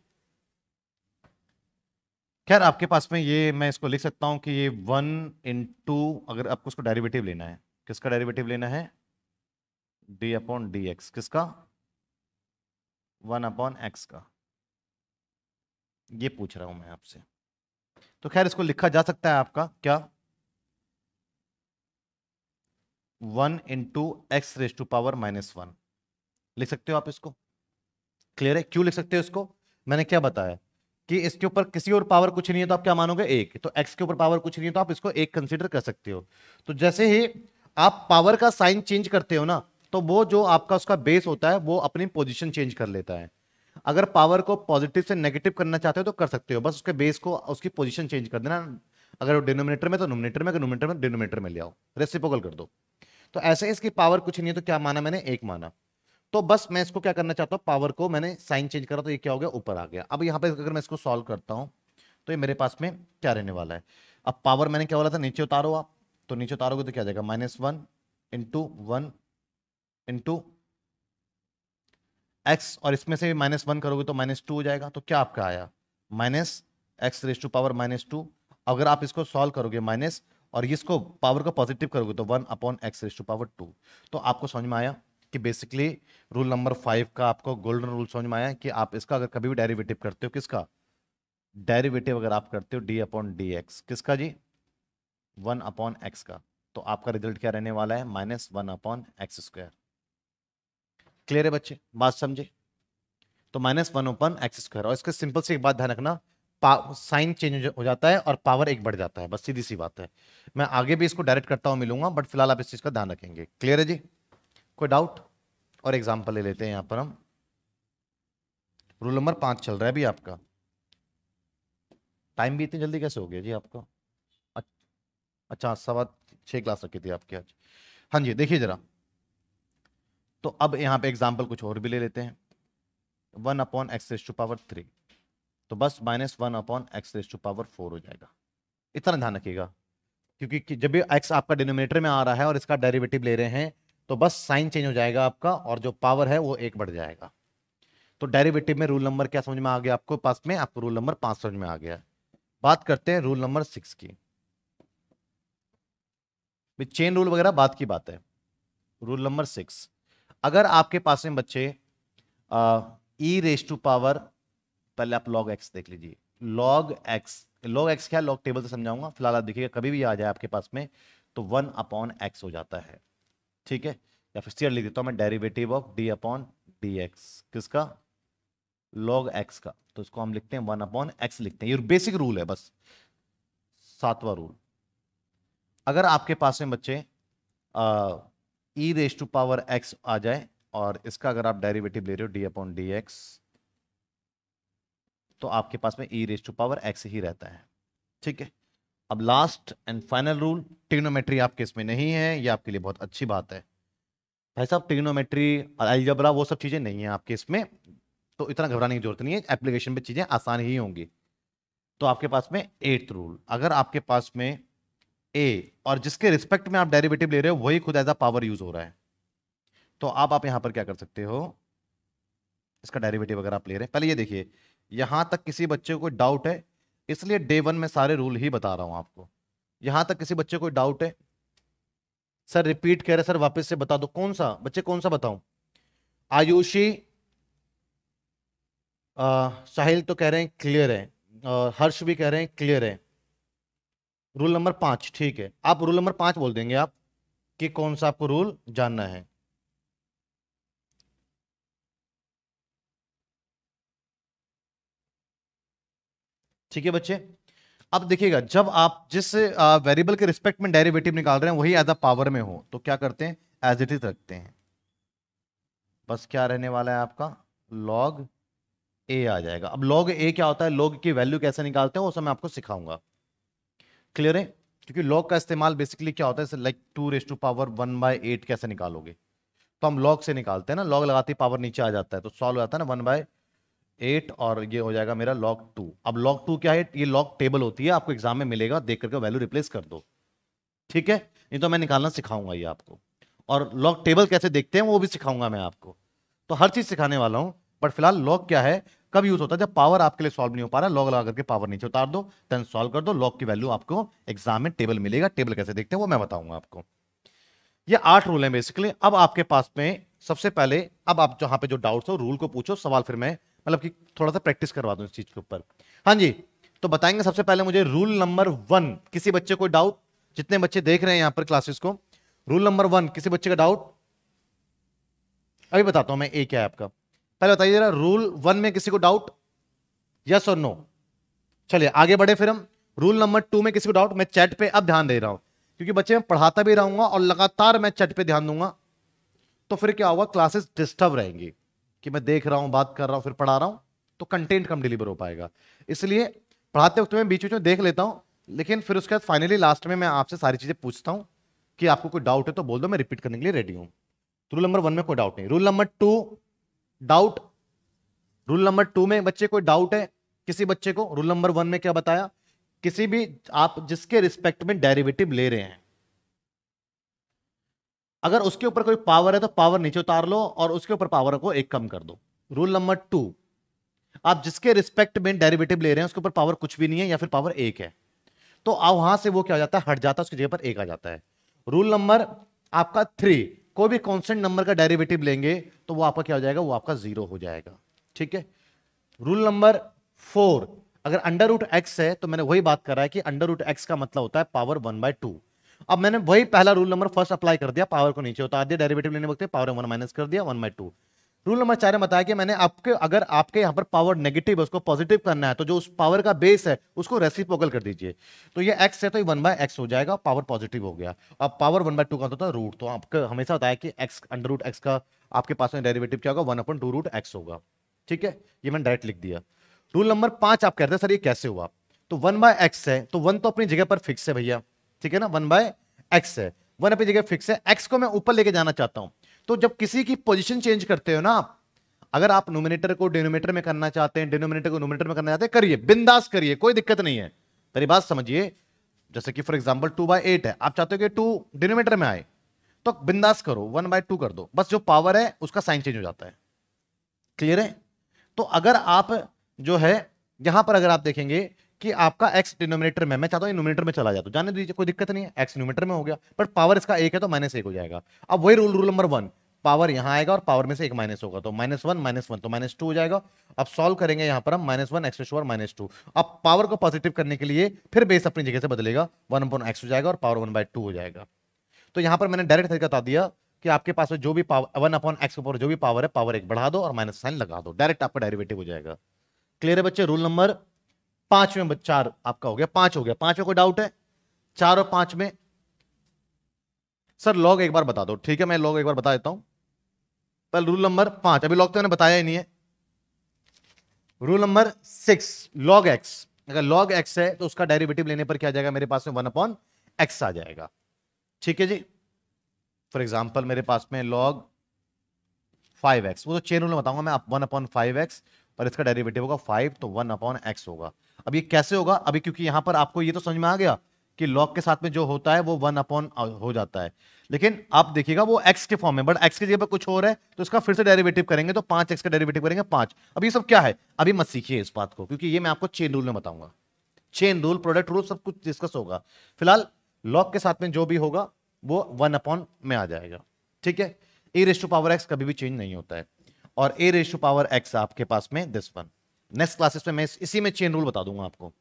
खैर आपके पास में ये मैं इसको लिख सकता हूं कि ये वन इन टू अगर आपको उसको डेरिवेटिव लेना है किसका डेरिवेटिव लेना है डी अपॉन डी एक्स किसका वन अपॉन एक्स का ये पूछ रहा हूं मैं आपसे तो खैर इसको लिखा जा सकता है आपका क्या one into x raise to power minus one लिख सकते हो आप इसको क्लियर है क्यों लिख सकते हो इसको मैंने क्या बताया कि इसके ऊपर किसी और पावर कुछ नहीं है तो आप क्या मानोगे एक तो एक्स के ऊपर पावर कुछ नहीं है तो आप इसको एक कंसिडर कर सकते हो तो जैसे ही आप पावर का साइन चेंज करते हो ना तो वो जो आपका उसका बेस होता है वो अपनी पोजिशन चेंज कर लेता है अगर पावर को पॉजिटिव से नेगेटिव करना चाहते हो तो कर सकते हो बस उसके बेस को उसकी पोजीशन चेंज कर देना अगर वो डिनोमिनेटर में तो नोमिनेटर में अगर नोमिनेटर में डिनोमिनेटर तो में ले आओ रेसिपोकल कर दो तो ऐसे इसकी पावर कुछ नहीं है तो क्या माना मैंने एक माना तो बस मैं इसको क्या करना चाहता हूँ पावर को मैंने साइन चेंज करा तो ये क्या हो गया ऊपर आ गया अब यहाँ पे अगर मैं इसको सॉल्व करता हूँ तो ये मेरे पास में क्या रहने वाला है अब पावर मैंने क्या बोला था नीचे उतारो आप तो नीचे उतारोगे तो क्या जाएगा minus one into one into x और इसमें से माइनस वन करोगे तो माइनस टू हो जाएगा तो क्या आपका आया minus x raise to power minus two अगर आप इसको सॉल्व करोगे माइनस और इसको पावर को पॉजिटिव करोगे तो one upon x raise to power two तो आपको समझ में आया कि बेसिकली रूल नंबर फाइव का आपको गोल्डन रूल समझ में आया कि आप इसका अगर कभी भी डेरिवेटिव करते हो किसका डेरिवेटिव अगर आप करते हो डी अपॉन डी एक्स किसका जी वन अपॉन एक्स का तो आपका रिजल्ट क्या रहने वाला है minus one upon x square clear है बच्चे बात समझे तो minus one upon x square और इसके सिंपल से एक बात ध्यान रखना साइन चेंज हो जाता है और पावर एक बढ़ जाता है बस सीधी सी बात है मैं आगे भी इसको डायरेक्ट करता हूँ मिलूंगा बट फिलहाल आप इस चीज़ का ध्यान रखेंगे क्लियर है जी कोई डाउट और एग्जाम्पल ले लेते हैं यहाँ पर हम रूल नंबर पाँच चल रहा है अभी आपका टाइम भी इतनी जल्दी कैसे हो गया जी आपका अच्छा सवा छः क्लास रखी थी आपकी आज हाँ जी देखिए ज़रा तो अब यहाँ पे एग्जाम्पल कुछ और भी ले लेते हैं one upon x to power three तो बस minus one upon x to power four हो जाएगा इतना ध्यान रखिएगा क्योंकि जब भी एक्स आपका डिनोमिनेटर में आ रहा है और इसका डेरिवेटिव ले रहे हैं तो बस साइन चेंज हो जाएगा आपका और जो पावर है वो एक बढ़ जाएगा तो डेरिवेटिव में रूल नंबर क्या समझ में आ गया आपको पास में आपको रूल नंबर पांच समझ में आ गया बात करते हैं रूल नंबर सिक्स की चेन रूल वगैरह बात की बात है रूल नंबर सिक्स अगर आपके पास में बच्चे ई रेस टू पावर पहले आप लॉग एक्स देख लीजिए लॉग एक्स लॉग एक्स क्या लॉग टेबल से समझाऊंगा फिलहाल आप देखिएगा कभी भी आ जाए आपके पास में तो वन अपॉन एक्स हो जाता है ठीक है या फिर स्टीयर लिख देता हूँ मैं derivative of d upon d x किसका लॉग एक्स का तो इसको हम लिखते हैं वन अपॉन एक्स लिखते हैं ये बेसिक रूल है बस सातवां रूल अगर आपके पास में बच्चे e raise to power x आ जाए और इसका अगर आप डेरिवेटिव ले रहे हो डी अपॉन डी एक्स तो आपके पास में e raise to power x ही रहता है ठीक है अब last and final rule trigonometry आपके इसमें नहीं है ये आपके लिए बहुत अच्छी बात है भाई साहब ट्रिग्नोमेट्री अलजबरा वो सब चीज़ें नहीं है आपके इसमें तो इतना घबराने की जरूरत नहीं है एप्लीकेशन पे चीज़ें आसान ही होंगी तो आपके पास में एट्थ रूल अगर आपके पास में ए और जिसके रिस्पेक्ट में आप डेरिवेटिव ले रहे हो वही खुद एज अ पावर यूज हो रहा है तो आप आप यहां पर क्या कर सकते हो इसका डेरिवेटिव अगर आप ले रहे हैं पहले ये देखिए यहां तक किसी बच्चे को डाउट है इसलिए डे वन में सारे रूल ही बता रहा हूं आपको यहां तक किसी बच्चे को डाउट है सर रिपीट कह रहे सर वापस से बता दो कौन सा बच्चे कौन सा बताऊं आयुषी साहिल तो कह रहे हैं क्लियर है और हर्ष भी कह रहे हैं क्लियर है रूल नंबर पाँच ठीक है आप रूल नंबर पाँच बोल देंगे आप कि कौन सा आपको रूल जानना है ठीक है बच्चे अब देखिएगा जब आप जिस वेरिएबल के रिस्पेक्ट में डेरिवेटिव निकाल रहे हैं वही एज अ पावर में हो तो क्या करते हैं एज इट इज रखते हैं बस क्या रहने वाला है आपका लॉग ए आ जाएगा अब लॉग ए क्या होता है लॉग की वैल्यू कैसे निकालते हैं वो सब मैं आपको सिखाऊंगा क्लियर है क्योंकि लॉग का इस्तेमाल बेसिकली क्या होता है like two raise to power one by eight कैसे निकालोगे तो हम लॉग से निकालते हैं ना लॉग लगाते ही पावर नीचे आ जाता है तो सॉल्व हो जाता है ना वन बाय एट और ये हो जाएगा मेरा लॉग टू अब लॉग टू क्या है ये लॉग टेबल होती है आपको एग्जाम में मिलेगा देख करके वैल्यू रिप्लेस कर दो ठीक है ये तो मैं निकालना सिखाऊंगा ये आपको और लॉग टेबल कैसे देखते हैं वो भी सिखाऊंगा मैं आपको तो हर चीज सिखाने वाला हूँ पर फिलहाल लॉग क्या है कब यूज होता है जब पावर आपके लिए सॉल्व नहीं हो पा रहा लॉग लगा करके पावर नीचे उतार दो देन सॉल्व कर दो लॉग की वैल्यू आपको एग्जाम में टेबल मिलेगा टेबल कैसे देखते हैं वो मैं बताऊंगा आपको ये आठ रूल है बेसिकली अब आपके पास में सबसे पहले अब आप जहां पे जो डाउट्स हो रूल को पूछो सवाल फिर मैं मतलब कि थोड़ा सा प्रैक्टिस करवा दू इस चीज के ऊपर हाँ जी तो बताएंगे सबसे पहले मुझे रूल नंबर वन किसी बच्चे को डाउट जितने बच्चे देख रहे हैं यहां पर क्लासेस को रूल नंबर वन किसी बच्चे का डाउट अभी बताता हूं मैं ए क्या है आपका पहले बताइए जरा रूल वन में किसी को डाउट यस और नो चलिए आगे बढ़े फिर हम रूल नंबर टू में किसी को डाउट मैं चैट पे अब ध्यान दे रहा हूं क्योंकि बच्चे मैं पढ़ाता भी रहूंगा और लगातार मैं चैट पे ध्यान दूंगा तो फिर क्या होगा क्लासेस डिस्टर्ब रहेंगी कि मैं देख रहा हूं बात कर रहा हूं फिर पढ़ा रहा हूं तो कंटेंट कम डिलीवर हो पाएगा इसलिए पढ़ाते वक्त मैं बीच बीच में देख लेता हूं लेकिन फिर उसके बाद फाइनली लास्ट में मैं आपसे सारी चीज़ें पूछता हूं कि आपको कोई डाउट है तो बोल दो मैं रिपीट करने के लिए रेडी हूँ रूल नंबर वन में कोई डाउट नहीं rule number two doubt rule number two में बच्चे कोई डाउट है किसी बच्चे को रूल नंबर वन में क्या बताया किसी भी आप जिसके रिस्पेक्ट में डेरिवेटिव ले रहे हैं अगर उसके ऊपर कोई पावर है तो पावर नीचे उतार लो और उसके ऊपर पावर को एक कम कर दो रूल नंबर टू आप जिसके रिस्पेक्ट में डेरिवेटिव ले रहे हैं उसके ऊपर पावर कुछ भी नहीं है या फिर पावर एक है तो वहां से वो क्या हो जाता है हट जाता है उसकी जगह पर एक आ जाता है रूल नंबर आपका थ्री कोई भी कॉन्स्टेंट नंबर का डेरिवेटिव लेंगे तो वो आपका क्या हो जाएगा वो आपका जीरो हो जाएगा ठीक है रूल नंबर फोर अगर अंडर रूट एक्स है तो मैंने वही बात करा है कि अंडर रूट एक्स का मतलब होता है पावर वन बाय टू अब मैंने वही पहला रूल नंबर फर्स्ट अप्लाई कर दिया पावर को नीचे होता है डेरिवेटिव लेने वक्त पावर वन माइनस कर दिया one by two rule number चार में बताया कि मैंने आपके अगर आपके यहाँ पर पावर नेगेटिव है उसको पॉजिटिव करना है तो जो उस पावर का बेस है उसको रेसिपोकल कर दीजिए तो ये एक्स है तो ये वन बाय एक्स हो जाएगा पावर पॉजिटिव हो गया अब पावर वन बाय टू का होता था रूट तो आपका हमेशा बताया कि एक्स अंडर रूट एक्स का आपके पास में डेरिवेटिव क्या होगा one upon two root x होगा ठीक है ये मैंने डायरेक्ट लिख दिया रूल नंबर पाँच आप कहते हैं सर ये कैसे हुआ तो वन बाय एक्स है तो वन तो अपनी जगह पर फिक्स है भैया ठीक है ना वन बाय एक्स है वन अपनी जगह फिक्स है एक्स को मैं ऊपर लेके जाना चाहता हूँ तो जब किसी की पोजिशन चेंज करते हो ना आप अगर आप नोमिनेटर को डिनोमेटर में करना चाहते हैं डिनोमिनेटर को नोमिनेटर में करना चाहते हैं करिए बिंदास करिए कोई दिक्कत नहीं है मेरी बात समझिए जैसे कि for example two by eight है आप चाहते हो कि टू डिनोमीटर में आए तो बिंदास करो वन बाय टू कर दो बस जो पावर है उसका साइन चेंज हो जाता है क्लियर है तो अगर आप जो है यहां पर अगर आप देखेंगे कि आपका एक्स डिनोमिनेटर में मैं चाहता हूँ इनोमिनेटर में चला जाता तो जाने दीजिए कोई दिक्कत नहीं है एक्स इनोमीटर में हो गया बट पावर इसका एक है तो माइनस एक हो जाएगा अब वही rule rule number one power यहाँ आएगा और पावर में से एक माइनस होगा तो माइनस वन माइनस वन तो माइनस टू हो जाएगा अब सॉल्व करेंगे यहाँ पर हम माइनस वन एक्स और माइनस टू अब पावर को पॉजिटिव करने के लिए फिर बेस अपनी जगह से बदलेगा वन अपॉन एक्स हो जाएगा और पावर वन बाय टू हो जाएगा तो यहाँ पर मैंने डायरेक्ट तरीका बता दिया कि आपके पास जो भी पावर वन अपॉन एक्स जो भी पावर है पावर एक बढ़ा दो और माइनस साइन लगा दो डायरेक्ट आपका डायरेवेटिव हो जाएगा क्लियर है बच्चे रूल नंबर पांच में चार आपका हो गया पांच हो गया पांच में कोई डाउट है चार और पांच में सर लॉग एक बार बता दो ठीक है मैं लॉग एक बार बता देता हूं पर रूल नंबर पांच अभी लॉग तो मैंने बताया ही नहीं है rule number six log x अगर लॉग एक्स है तो उसका डेरिवेटिव लेने पर क्या जाएगा मेरे पास में वन अपॉन एक्स आ जाएगा ठीक है जी फॉर एग्जाम्पल मेरे पास में लॉग फाइव एक्स वो तो चेन रूल बताऊंगा मैं वन अपॉन फाइव एक्स और इसका डेरिवेटिव होगा फाइव तो वन अपॉन एक्स होगा अब ये कैसे होगा अभी क्योंकि यहां पर आपको ये तो समझ में आ गया कि लॉग के साथ में जो होता है वो वन अपॉन हो जाता है लेकिन आप देखिएगा वो एक्स के फॉर्म में बट एक्स के जगह पर कुछ और है तो इसका फिर से डेरिवेटिव करेंगे तो पांच एक्स का डेरिवेटिव करेंगे पांच अब ये सब क्या है अभी मत सीखिए इस बात को क्योंकि ये मैं आपको चेन रूल में बताऊंगा चेन रूल प्रोडक्ट रूल सब कुछ डिस्कस होगा फिलहाल लॉग के साथ में जो भी होगा वो वन अपॉन में आ जाएगा ठीक है ए रेस्टू पावर एक्स कभी भी चेंज नहीं होता है और ए रेस्टू पावर एक्स आपके पास में दिस वन नेक्स्ट क्लासेस में मैं इसी में चेन रूल बता दूंगा आपको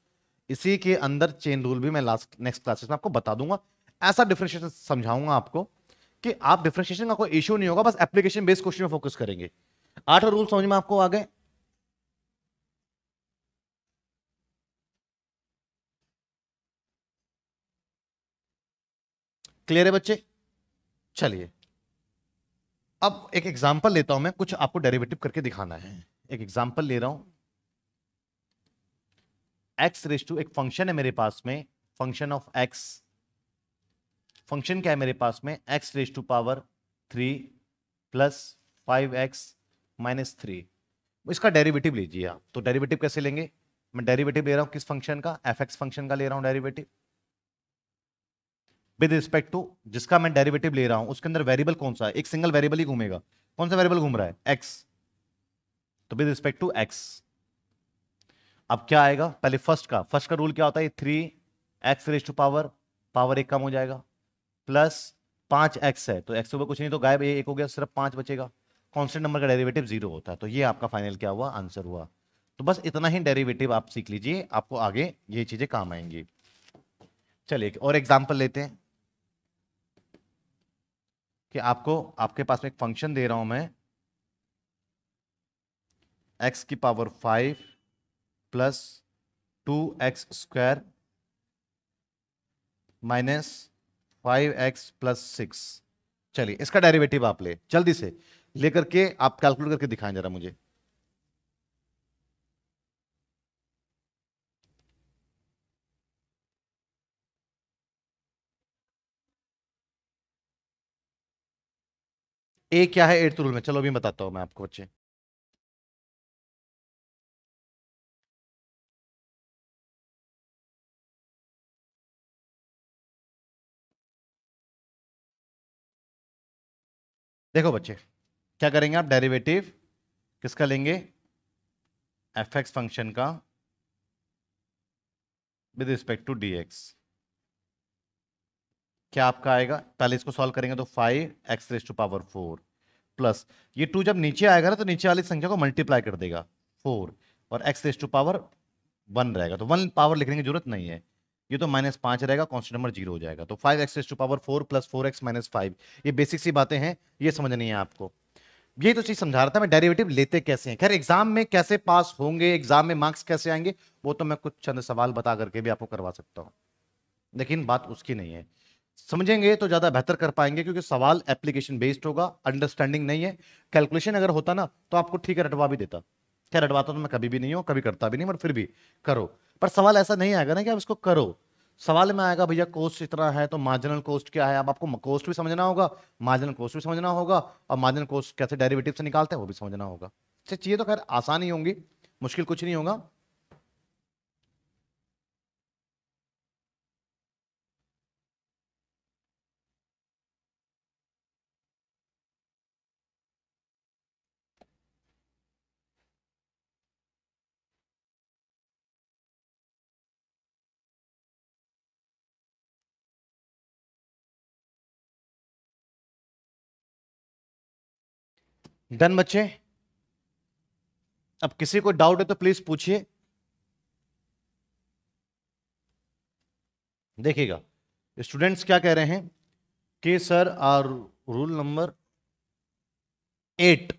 इसी के अंदर चेन रूल भी मैं लास्ट नेक्स्ट क्लासेस में आपको बता दूंगा ऐसा डिफ्रेंशिएशन समझाऊंगा आपको कि आप डिफ्रेंशिएशन का कोई इशू नहीं होगा बस एप्लीकेशन बेस्ड क्वेश्चन में फोकस करेंगे आठ रूल समझ में आपको आ गए क्लियर है बच्चे चलिए अब एक एग्जांपल लेता हूं मैं कुछ आपको डेरिवेटिव करके दिखाना है एक एग्जांपल ले रहा हूं एक्स रेस टू एक फंक्शन है मेरे पास में फंक्शन ऑफ एक्स फंक्शन क्या है मेरे पास में x raise to power three plus five x minus three इसका डेरिवेटिव लीजिए आप तो डेरिवेटिव कैसे लेंगे मैं डेरिवेटिव ले रहा हूं किस फंक्शन का एफ एक्स फंक्शन का ले रहा हूं डेरिवेटिव विद रिस्पेक्ट टू जिसका मैं डेरिवेटिव ले रहा हूं उसके अंदर वेरिएबल कौन सा है एक सिंगल वेरिएबल ही घूमेगा कौन सा वेरिएबल घूम रहा है एक्स तो विद रिस्पेक्ट टू एक्स अब क्या आएगा पहले फर्स्ट का फर्स्ट का रूल क्या होता है three x raise to power power एक कम हो जाएगा प्लस पांच एक्स है तो एक्स कुछ नहीं तो गायब एक हो गया सिर्फ पांच बचेगा कॉन्स्टेंट नंबर का डेरिवेटिव जीरो होता है तो ये आपका फाइनल क्या हुआ आंसर हुआ तो बस इतना ही डेरिवेटिव आप सीख लीजिए आपको आगे ये चीज़ें काम आएंगी चलिए और एग्जाम्पल लेते हैं कि आपको आपके पास में एक फंक्शन दे रहा हूं मैं एक्स की power five plus two x square minus five x plus six चलिए इसका डेरिवेटिव आप ले जल्दी से लेकर के आप कैलकुलेट करके दिखाएं जरा मुझे ए क्या है एट्थ रूल में चलो अभी बताता हूं मैं आपको बच्चे देखो बच्चे क्या करेंगे आप डेरिवेटिव किसका लेंगे एफ एक्स फंक्शन का with respect to d x क्या आपका आएगा पहले इसको सॉल्व करेंगे तो five x raise to power four plus ये टू जब नीचे आएगा ना तो नीचे वाली संख्या को मल्टीप्लाई कर देगा फोर और x raise to power one रहेगा तो वन पावर लिखने की जरूरत नहीं है ये तो माइनस पांच रहेगा कॉन्स्टेंट नंबर जीरो हो जाएगा तो five x to power four plus four x minus five ये बेसिक सी बातें हैं ये समझनी है आपको ये तो चीज समझा रहा था मैं डेरिवेटिव लेते कैसे हैं खैर एग्जाम में कैसे पास होंगे एग्जाम में मार्क्स कैसे आएंगे वो तो मैं कुछ चंद सवाल बता करके भी आपको करवा सकता हूँ लेकिन बात उसकी नहीं है समझेंगे तो ज्यादा बेहतर कर पाएंगे क्योंकि सवाल एप्लीकेशन बेस्ड होगा अंडरस्टैंडिंग नहीं है कैलकुलेशन अगर होता ना तो आपको ठीक है रटवा भी देता खैर अटवाता तो मैं कभी भी नहीं हूँ कभी करता भी नहीं बट फिर भी करो पर सवाल ऐसा नहीं आएगा ना कि आप इसको करो सवाल में आएगा भैया कोस्ट इतना है तो मार्जिनल कोस्ट क्या है अब आपको कोस्ट भी समझना होगा मार्जिनल कोस्ट भी समझना होगा और मार्जिनल कोस्ट कैसे डेरिवेटिव से निकालते हैं वो भी समझना होगा चाहिए तो खैर आसान ही होंगी मुश्किल कुछ नहीं होगा डन बच्चे अब किसी को डाउट है तो प्लीज पूछिए देखिएगा स्टूडेंट्स क्या कह रहे हैं कि sir are rule number eight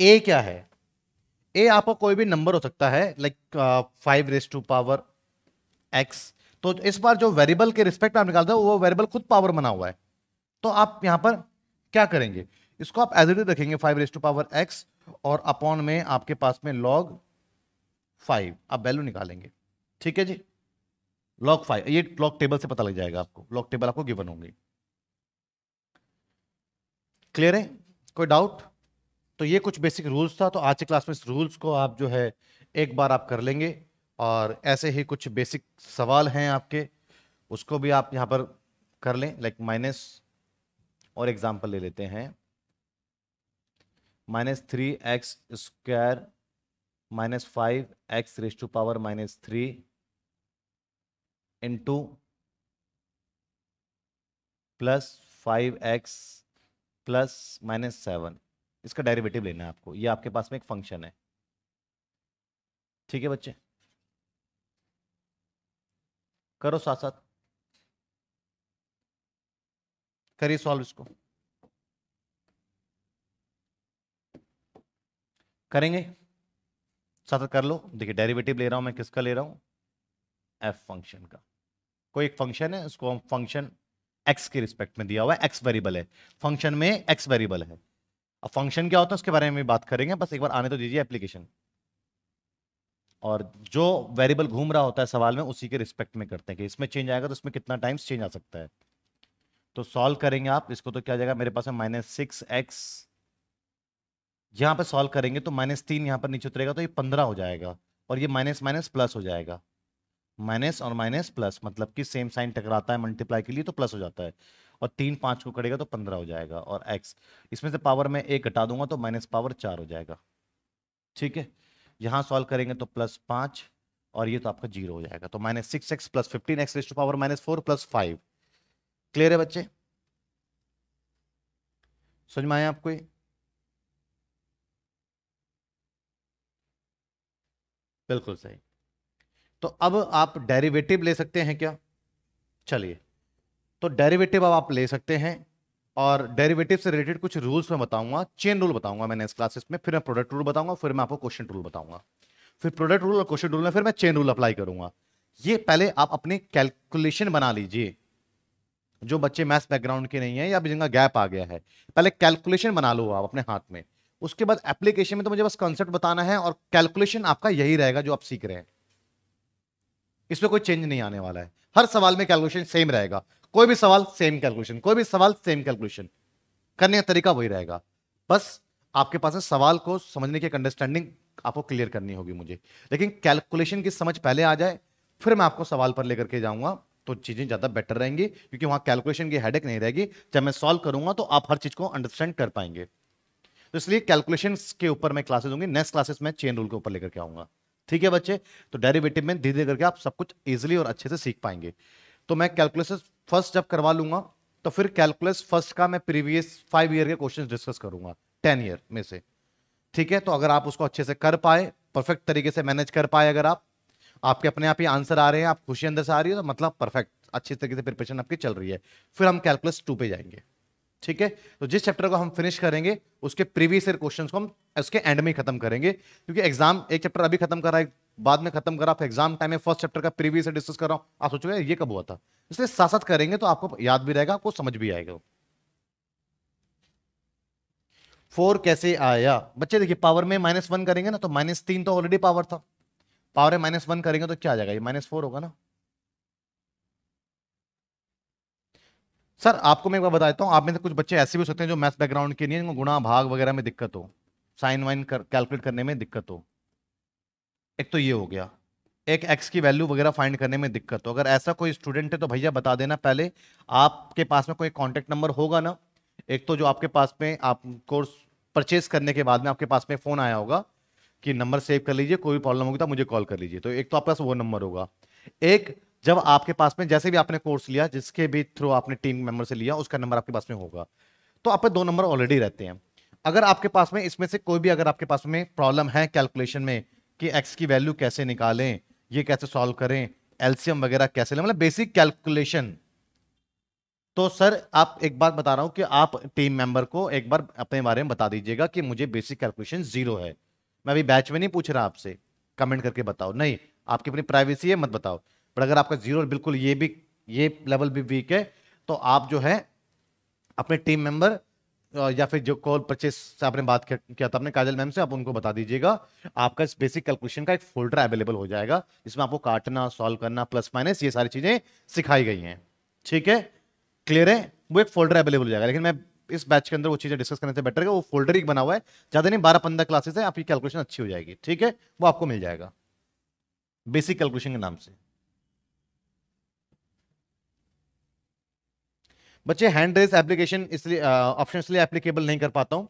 a क्या है ए आपका कोई भी नंबर हो सकता है like five raise to power x तो इस बार जो वेरिएबल के रिस्पेक्ट में आप निकालते हो वो वेरिएबल खुद पावर बना हुआ है तो आप यहां पर क्या करेंगे इसको आप एज इट इज रखेंगे five raise to power x और अपॉन में आपके पास में लॉग फाइव आप वैल्यू निकालेंगे ठीक है जी लॉग फाइव ये लॉग टेबल से पता लग जाएगा आपको लॉग टेबल आपको गिवन होंगे क्लियर है कोई डाउट तो ये कुछ बेसिक रूल्स था तो आज के क्लास में इस रूल्स को आप जो है एक बार आप कर लेंगे और ऐसे ही कुछ बेसिक सवाल हैं आपके उसको भी आप यहाँ पर कर लें लाइक माइनस और एग्जाम्पल ले लेते हैं minus three x square minus five x raise to power minus three into plus five x plus minus seven इसका डेरिवेटिव लेना है आपको ये आपके पास में एक फंक्शन है ठीक है बच्चे करो साथ साथ करिए सॉल्व इसको करेंगे साथ कर लो देखिए डेरिवेटिव ले रहा हूँ मैं किसका ले रहा हूं एफ फंक्शन का कोई एक फंक्शन है उसको हम फंक्शन एक्स के रिस्पेक्ट में दिया हुआ है एक्स वेरिएबल है फंक्शन में एक्स वेरिएबल है अब फंक्शन क्या होता है उसके बारे में भी बात करेंगे बस एक बार आने तो दीजिए एप्लीकेशन और जो वेरिएबल घूम रहा होता है सवाल में उसी के रिस्पेक्ट में करते हैं कि इसमें चेंज आएगा तो इसमें कितना टाइम्स चेंज आ सकता है तो सॉल्व करेंगे आप इसको तो क्या जाएगा मेरे पास है माइनस सिक्स एक्स यहाँ पर सॉल्व करेंगे तो माइनस तीन यहाँ पर नीचे उतरेगा तो ये पंद्रह हो जाएगा और ये माइनस माइनस प्लस हो जाएगा माइनस और माइनस प्लस मतलब कि सेम साइन टकराता है मल्टीप्लाई के लिए तो प्लस हो जाता है और तीन पाँच को करेगा तो पंद्रह हो जाएगा और एक्स इसमें से पावर में एक घटा दूंगा तो माइनस पावर चार हो जाएगा ठीक है यहाँ सॉल्व करेंगे तो प्लस पाँच और ये तो आपका जीरो हो जाएगा तो minus six x plus fifteen x rest power minus four plus five clear है बच्चे समझ में आया आपको ये बिल्कुल सही तो अब आप डेरिवेटिव ले सकते हैं क्या चलिए तो डेरिवेटिव अब आप ले सकते हैं और डेरिवेटिव से रिलेटेड कुछ रूल्स में बताऊंगा चेन रूल बताऊंगा मैंने इस क्लासेस में फिर मैं प्रोडक्ट रूल बताऊंगा फिर मैं आपको क्वेश्चन रूल बताऊंगा फिर प्रोडक्ट रूल और क्वेश्चन रूल में फिर मैं चेन रूल अप्लाई करूंगा ये पहले आप अपने कैलकुलेशन बना लीजिए जो बच्चे मैथ्स बैकग्राउंड के नहीं है या जिनका गैप आ गया है पहले कैलकुलेशन बना लो आप अपने हाथ में उसके बाद एप्लीकेशन में तो मुझे बस कॉन्सेप्ट बताना है और कैलकुलेशन आपका यही रहेगा जो आप सीख रहे हैं इसमें कोई चेंज नहीं आने वाला है हर सवाल में कैलकुलेशन सेम रहेगा कोई भी सवाल सेम कैलकुलेशन कोई भी सवाल सेम कैलकुलेशन करने का तरीका वही रहेगा बस आपके पास सवाल को समझने की अंडरस्टैंडिंग आपको क्लियर करनी होगी मुझे लेकिन कैलकुलेशन की समझ पहले आ जाए फिर मैं आपको सवाल पर लेकर के जाऊंगा तो चीज़ें ज़्यादा बेटर रहेंगी क्योंकि वहां कैलकुलेशन की हेडेक नहीं रहेगी जब मैं सॉल्व करूंगा तो आप हर चीज़ को अंडरस्टैंड कर पाएंगे तो इसलिए कैलकुलेशन के ऊपर मैं क्लासेस दूंगी नेक्स्ट क्लासेस में चेन रूल के ऊपर लेकर के आऊंगा ठीक है बच्चे तो डेरिवेटिव में धीरे धीरे करके आप सब कुछ ईजिली और अच्छे से सीख पाएंगे तो मैं कैलकुलेशन फर्स्ट जब करवा लूंगा तो फिर कैलकुलस फर्स्ट का मैं प्रीवियस फाइव ईयर के क्वेश्चन डिस्कस करूंगा टेन ईयर में से ठीक है तो अगर आप उसको अच्छे से कर पाए परफेक्ट तरीके से मैनेज कर पाए अगर आप आपके अपने आप ही आंसर आ रहे हैं आप खुशी अंदर से आ रही हो तो मतलब परफेक्ट अच्छी तरीके से प्रिपरेशन आपकी चल रही है फिर हम कैलकुलस टू पे जाएंगे ठीक है तो जिस चैप्टर को हम फिनिश करेंगे उसके प्रीवियस ईयर क्वेश्चंस को हम उसके एंड में ही खत्म करेंगे क्योंकि एग्जाम एक चैप्टर अभी खत्म करा है बाद में खत्म करा एग्जाम टाइम में फर्स्ट चैप्टर का प्रीवियस डिस्कस कर रहा हूं आप सोचोगे ये कब हुआ था इसलिए साथ साथ करेंगे तो आपको याद भी रहेगा आपको समझ भी आएगा फोर कैसे आया बच्चे देखिए पावर में माइनस वन करेंगे ना तो माइनस तीन तो ऑलरेडी पावर था पावर में माइनस वन करेंगे तो क्या आ जाएगा ये माइनस फोर होगा ना सर आपको मैं एक बार बता देता हूँ आप में से कुछ बच्चे ऐसे भी हो सकते हैं जो मैथ्स बैकग्राउंड के नहीं जिनको गुणा भाग वगैरह में दिक्कत हो साइन वाइन कर कैलकुलेट करने में दिक्कत हो एक तो ये हो गया एक एक्स की वैल्यू वगैरह फाइंड करने में दिक्कत हो अगर ऐसा कोई स्टूडेंट है तो भैया बता देना पहले आपके पास में कोई कॉन्टैक्ट नंबर होगा ना एक तो जो आपके पास में आप कोर्स परचेज करने के बाद में आपके पास में फ़ोन आया होगा कि नंबर सेव कर लीजिए कोई प्रॉब्लम होगी तो मुझे कॉल कर लीजिए तो एक तो आपके पास वो नंबर होगा एक जब आपके पास में जैसे भी आपने कोर्स लिया जिसके भी थ्रू आपने टीम मेंबर से लिया उसका नंबर आपके पास में होगा तो आप दो नंबर ऑलरेडी रहते हैं अगर आपके पास में इसमें से कोई भी अगर आपके पास में प्रॉब्लम है कैलकुलेशन में कि एक्स की वैल्यू कैसे निकालें ये कैसे सॉल्व करें एल्सियम वगैरह कैसे लें मतलब बेसिक कैलकुलेशन तो सर आप एक बात बता रहा हूं कि आप टीम मेंबर को एक बार अपने बारे में बता दीजिएगा कि मुझे बेसिक कैलकुलेशन जीरो है मैं अभी बैच में नहीं पूछ रहा आपसे कमेंट करके बताओ नहीं आपकी अपनी प्राइवेसी है मत बताओ बट अगर आपका जीरो बिल्कुल ये भी ये लेवल भी वीक है तो आप जो है अपने टीम मेंबर या फिर जो कॉल परचेस से आपने बात किया था अपने काजल मैम से आप उनको बता दीजिएगा आपका इस बेसिक कैलकुलेशन का एक फोल्डर अवेलेबल हो जाएगा जिसमें आपको काटना सॉल्व करना प्लस माइनस ये सारी चीज़ें सिखाई गई हैं ठीक है क्लियर है वो एक फोल्डर अवेलेबल हो जाएगा लेकिन मैं इस बैच के अंदर वो चीज़ें डिस्कस करने से बेटर है वो फोल्डर ही बना हुआ है ज़्यादा नहीं बारह पंद्रह क्लासेस है आपकी कैलकुलेशन अच्छी हो जाएगी ठीक है वो आपको मिल जाएगा बेसिक कैलकुलेशन के नाम से बच्चे हैंड रेस एप्लीकेशन इसलिए ऑप्शन इसलिए एप्लीकेबल नहीं कर पाता हूँ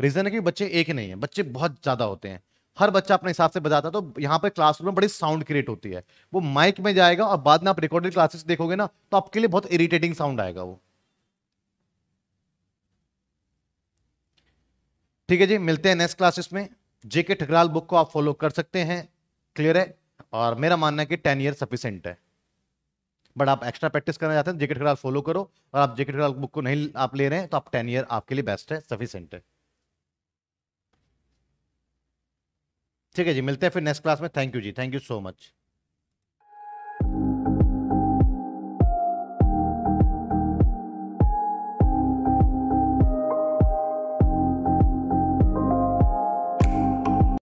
रीज़न है कि बच्चे एक ही नहीं है बच्चे बहुत ज़्यादा होते हैं हर बच्चा अपने हिसाब से बजाता है तो यहाँ पर क्लासरूम में बड़ी साउंड क्रिएट होती है वो माइक में जाएगा और बाद में आप रिकॉर्डेड क्लासेस देखोगे ना तो आपके लिए बहुत इरिटेटिंग साउंड आएगा वो ठीक है जी मिलते हैं नेक्स्ट क्लासेस में जेके ठकराल बुक को आप फॉलो कर सकते हैं क्लियर है और मेरा मानना है कि टेन ईयर सफिशेंट है बट आप एक्स्ट्रा प्रैक्टिस करना चाहते हैं जेकेट खराल फॉलो करो और आप जेकेट खराल बुक को नहीं आप ले रहे हैं तो आप टेन ईयर आपके लिए बेस्ट है सफिशेंट है ठीक है जी मिलते हैं फिर नेक्स्ट क्लास में थैंक यू जी थैंक यू सो मच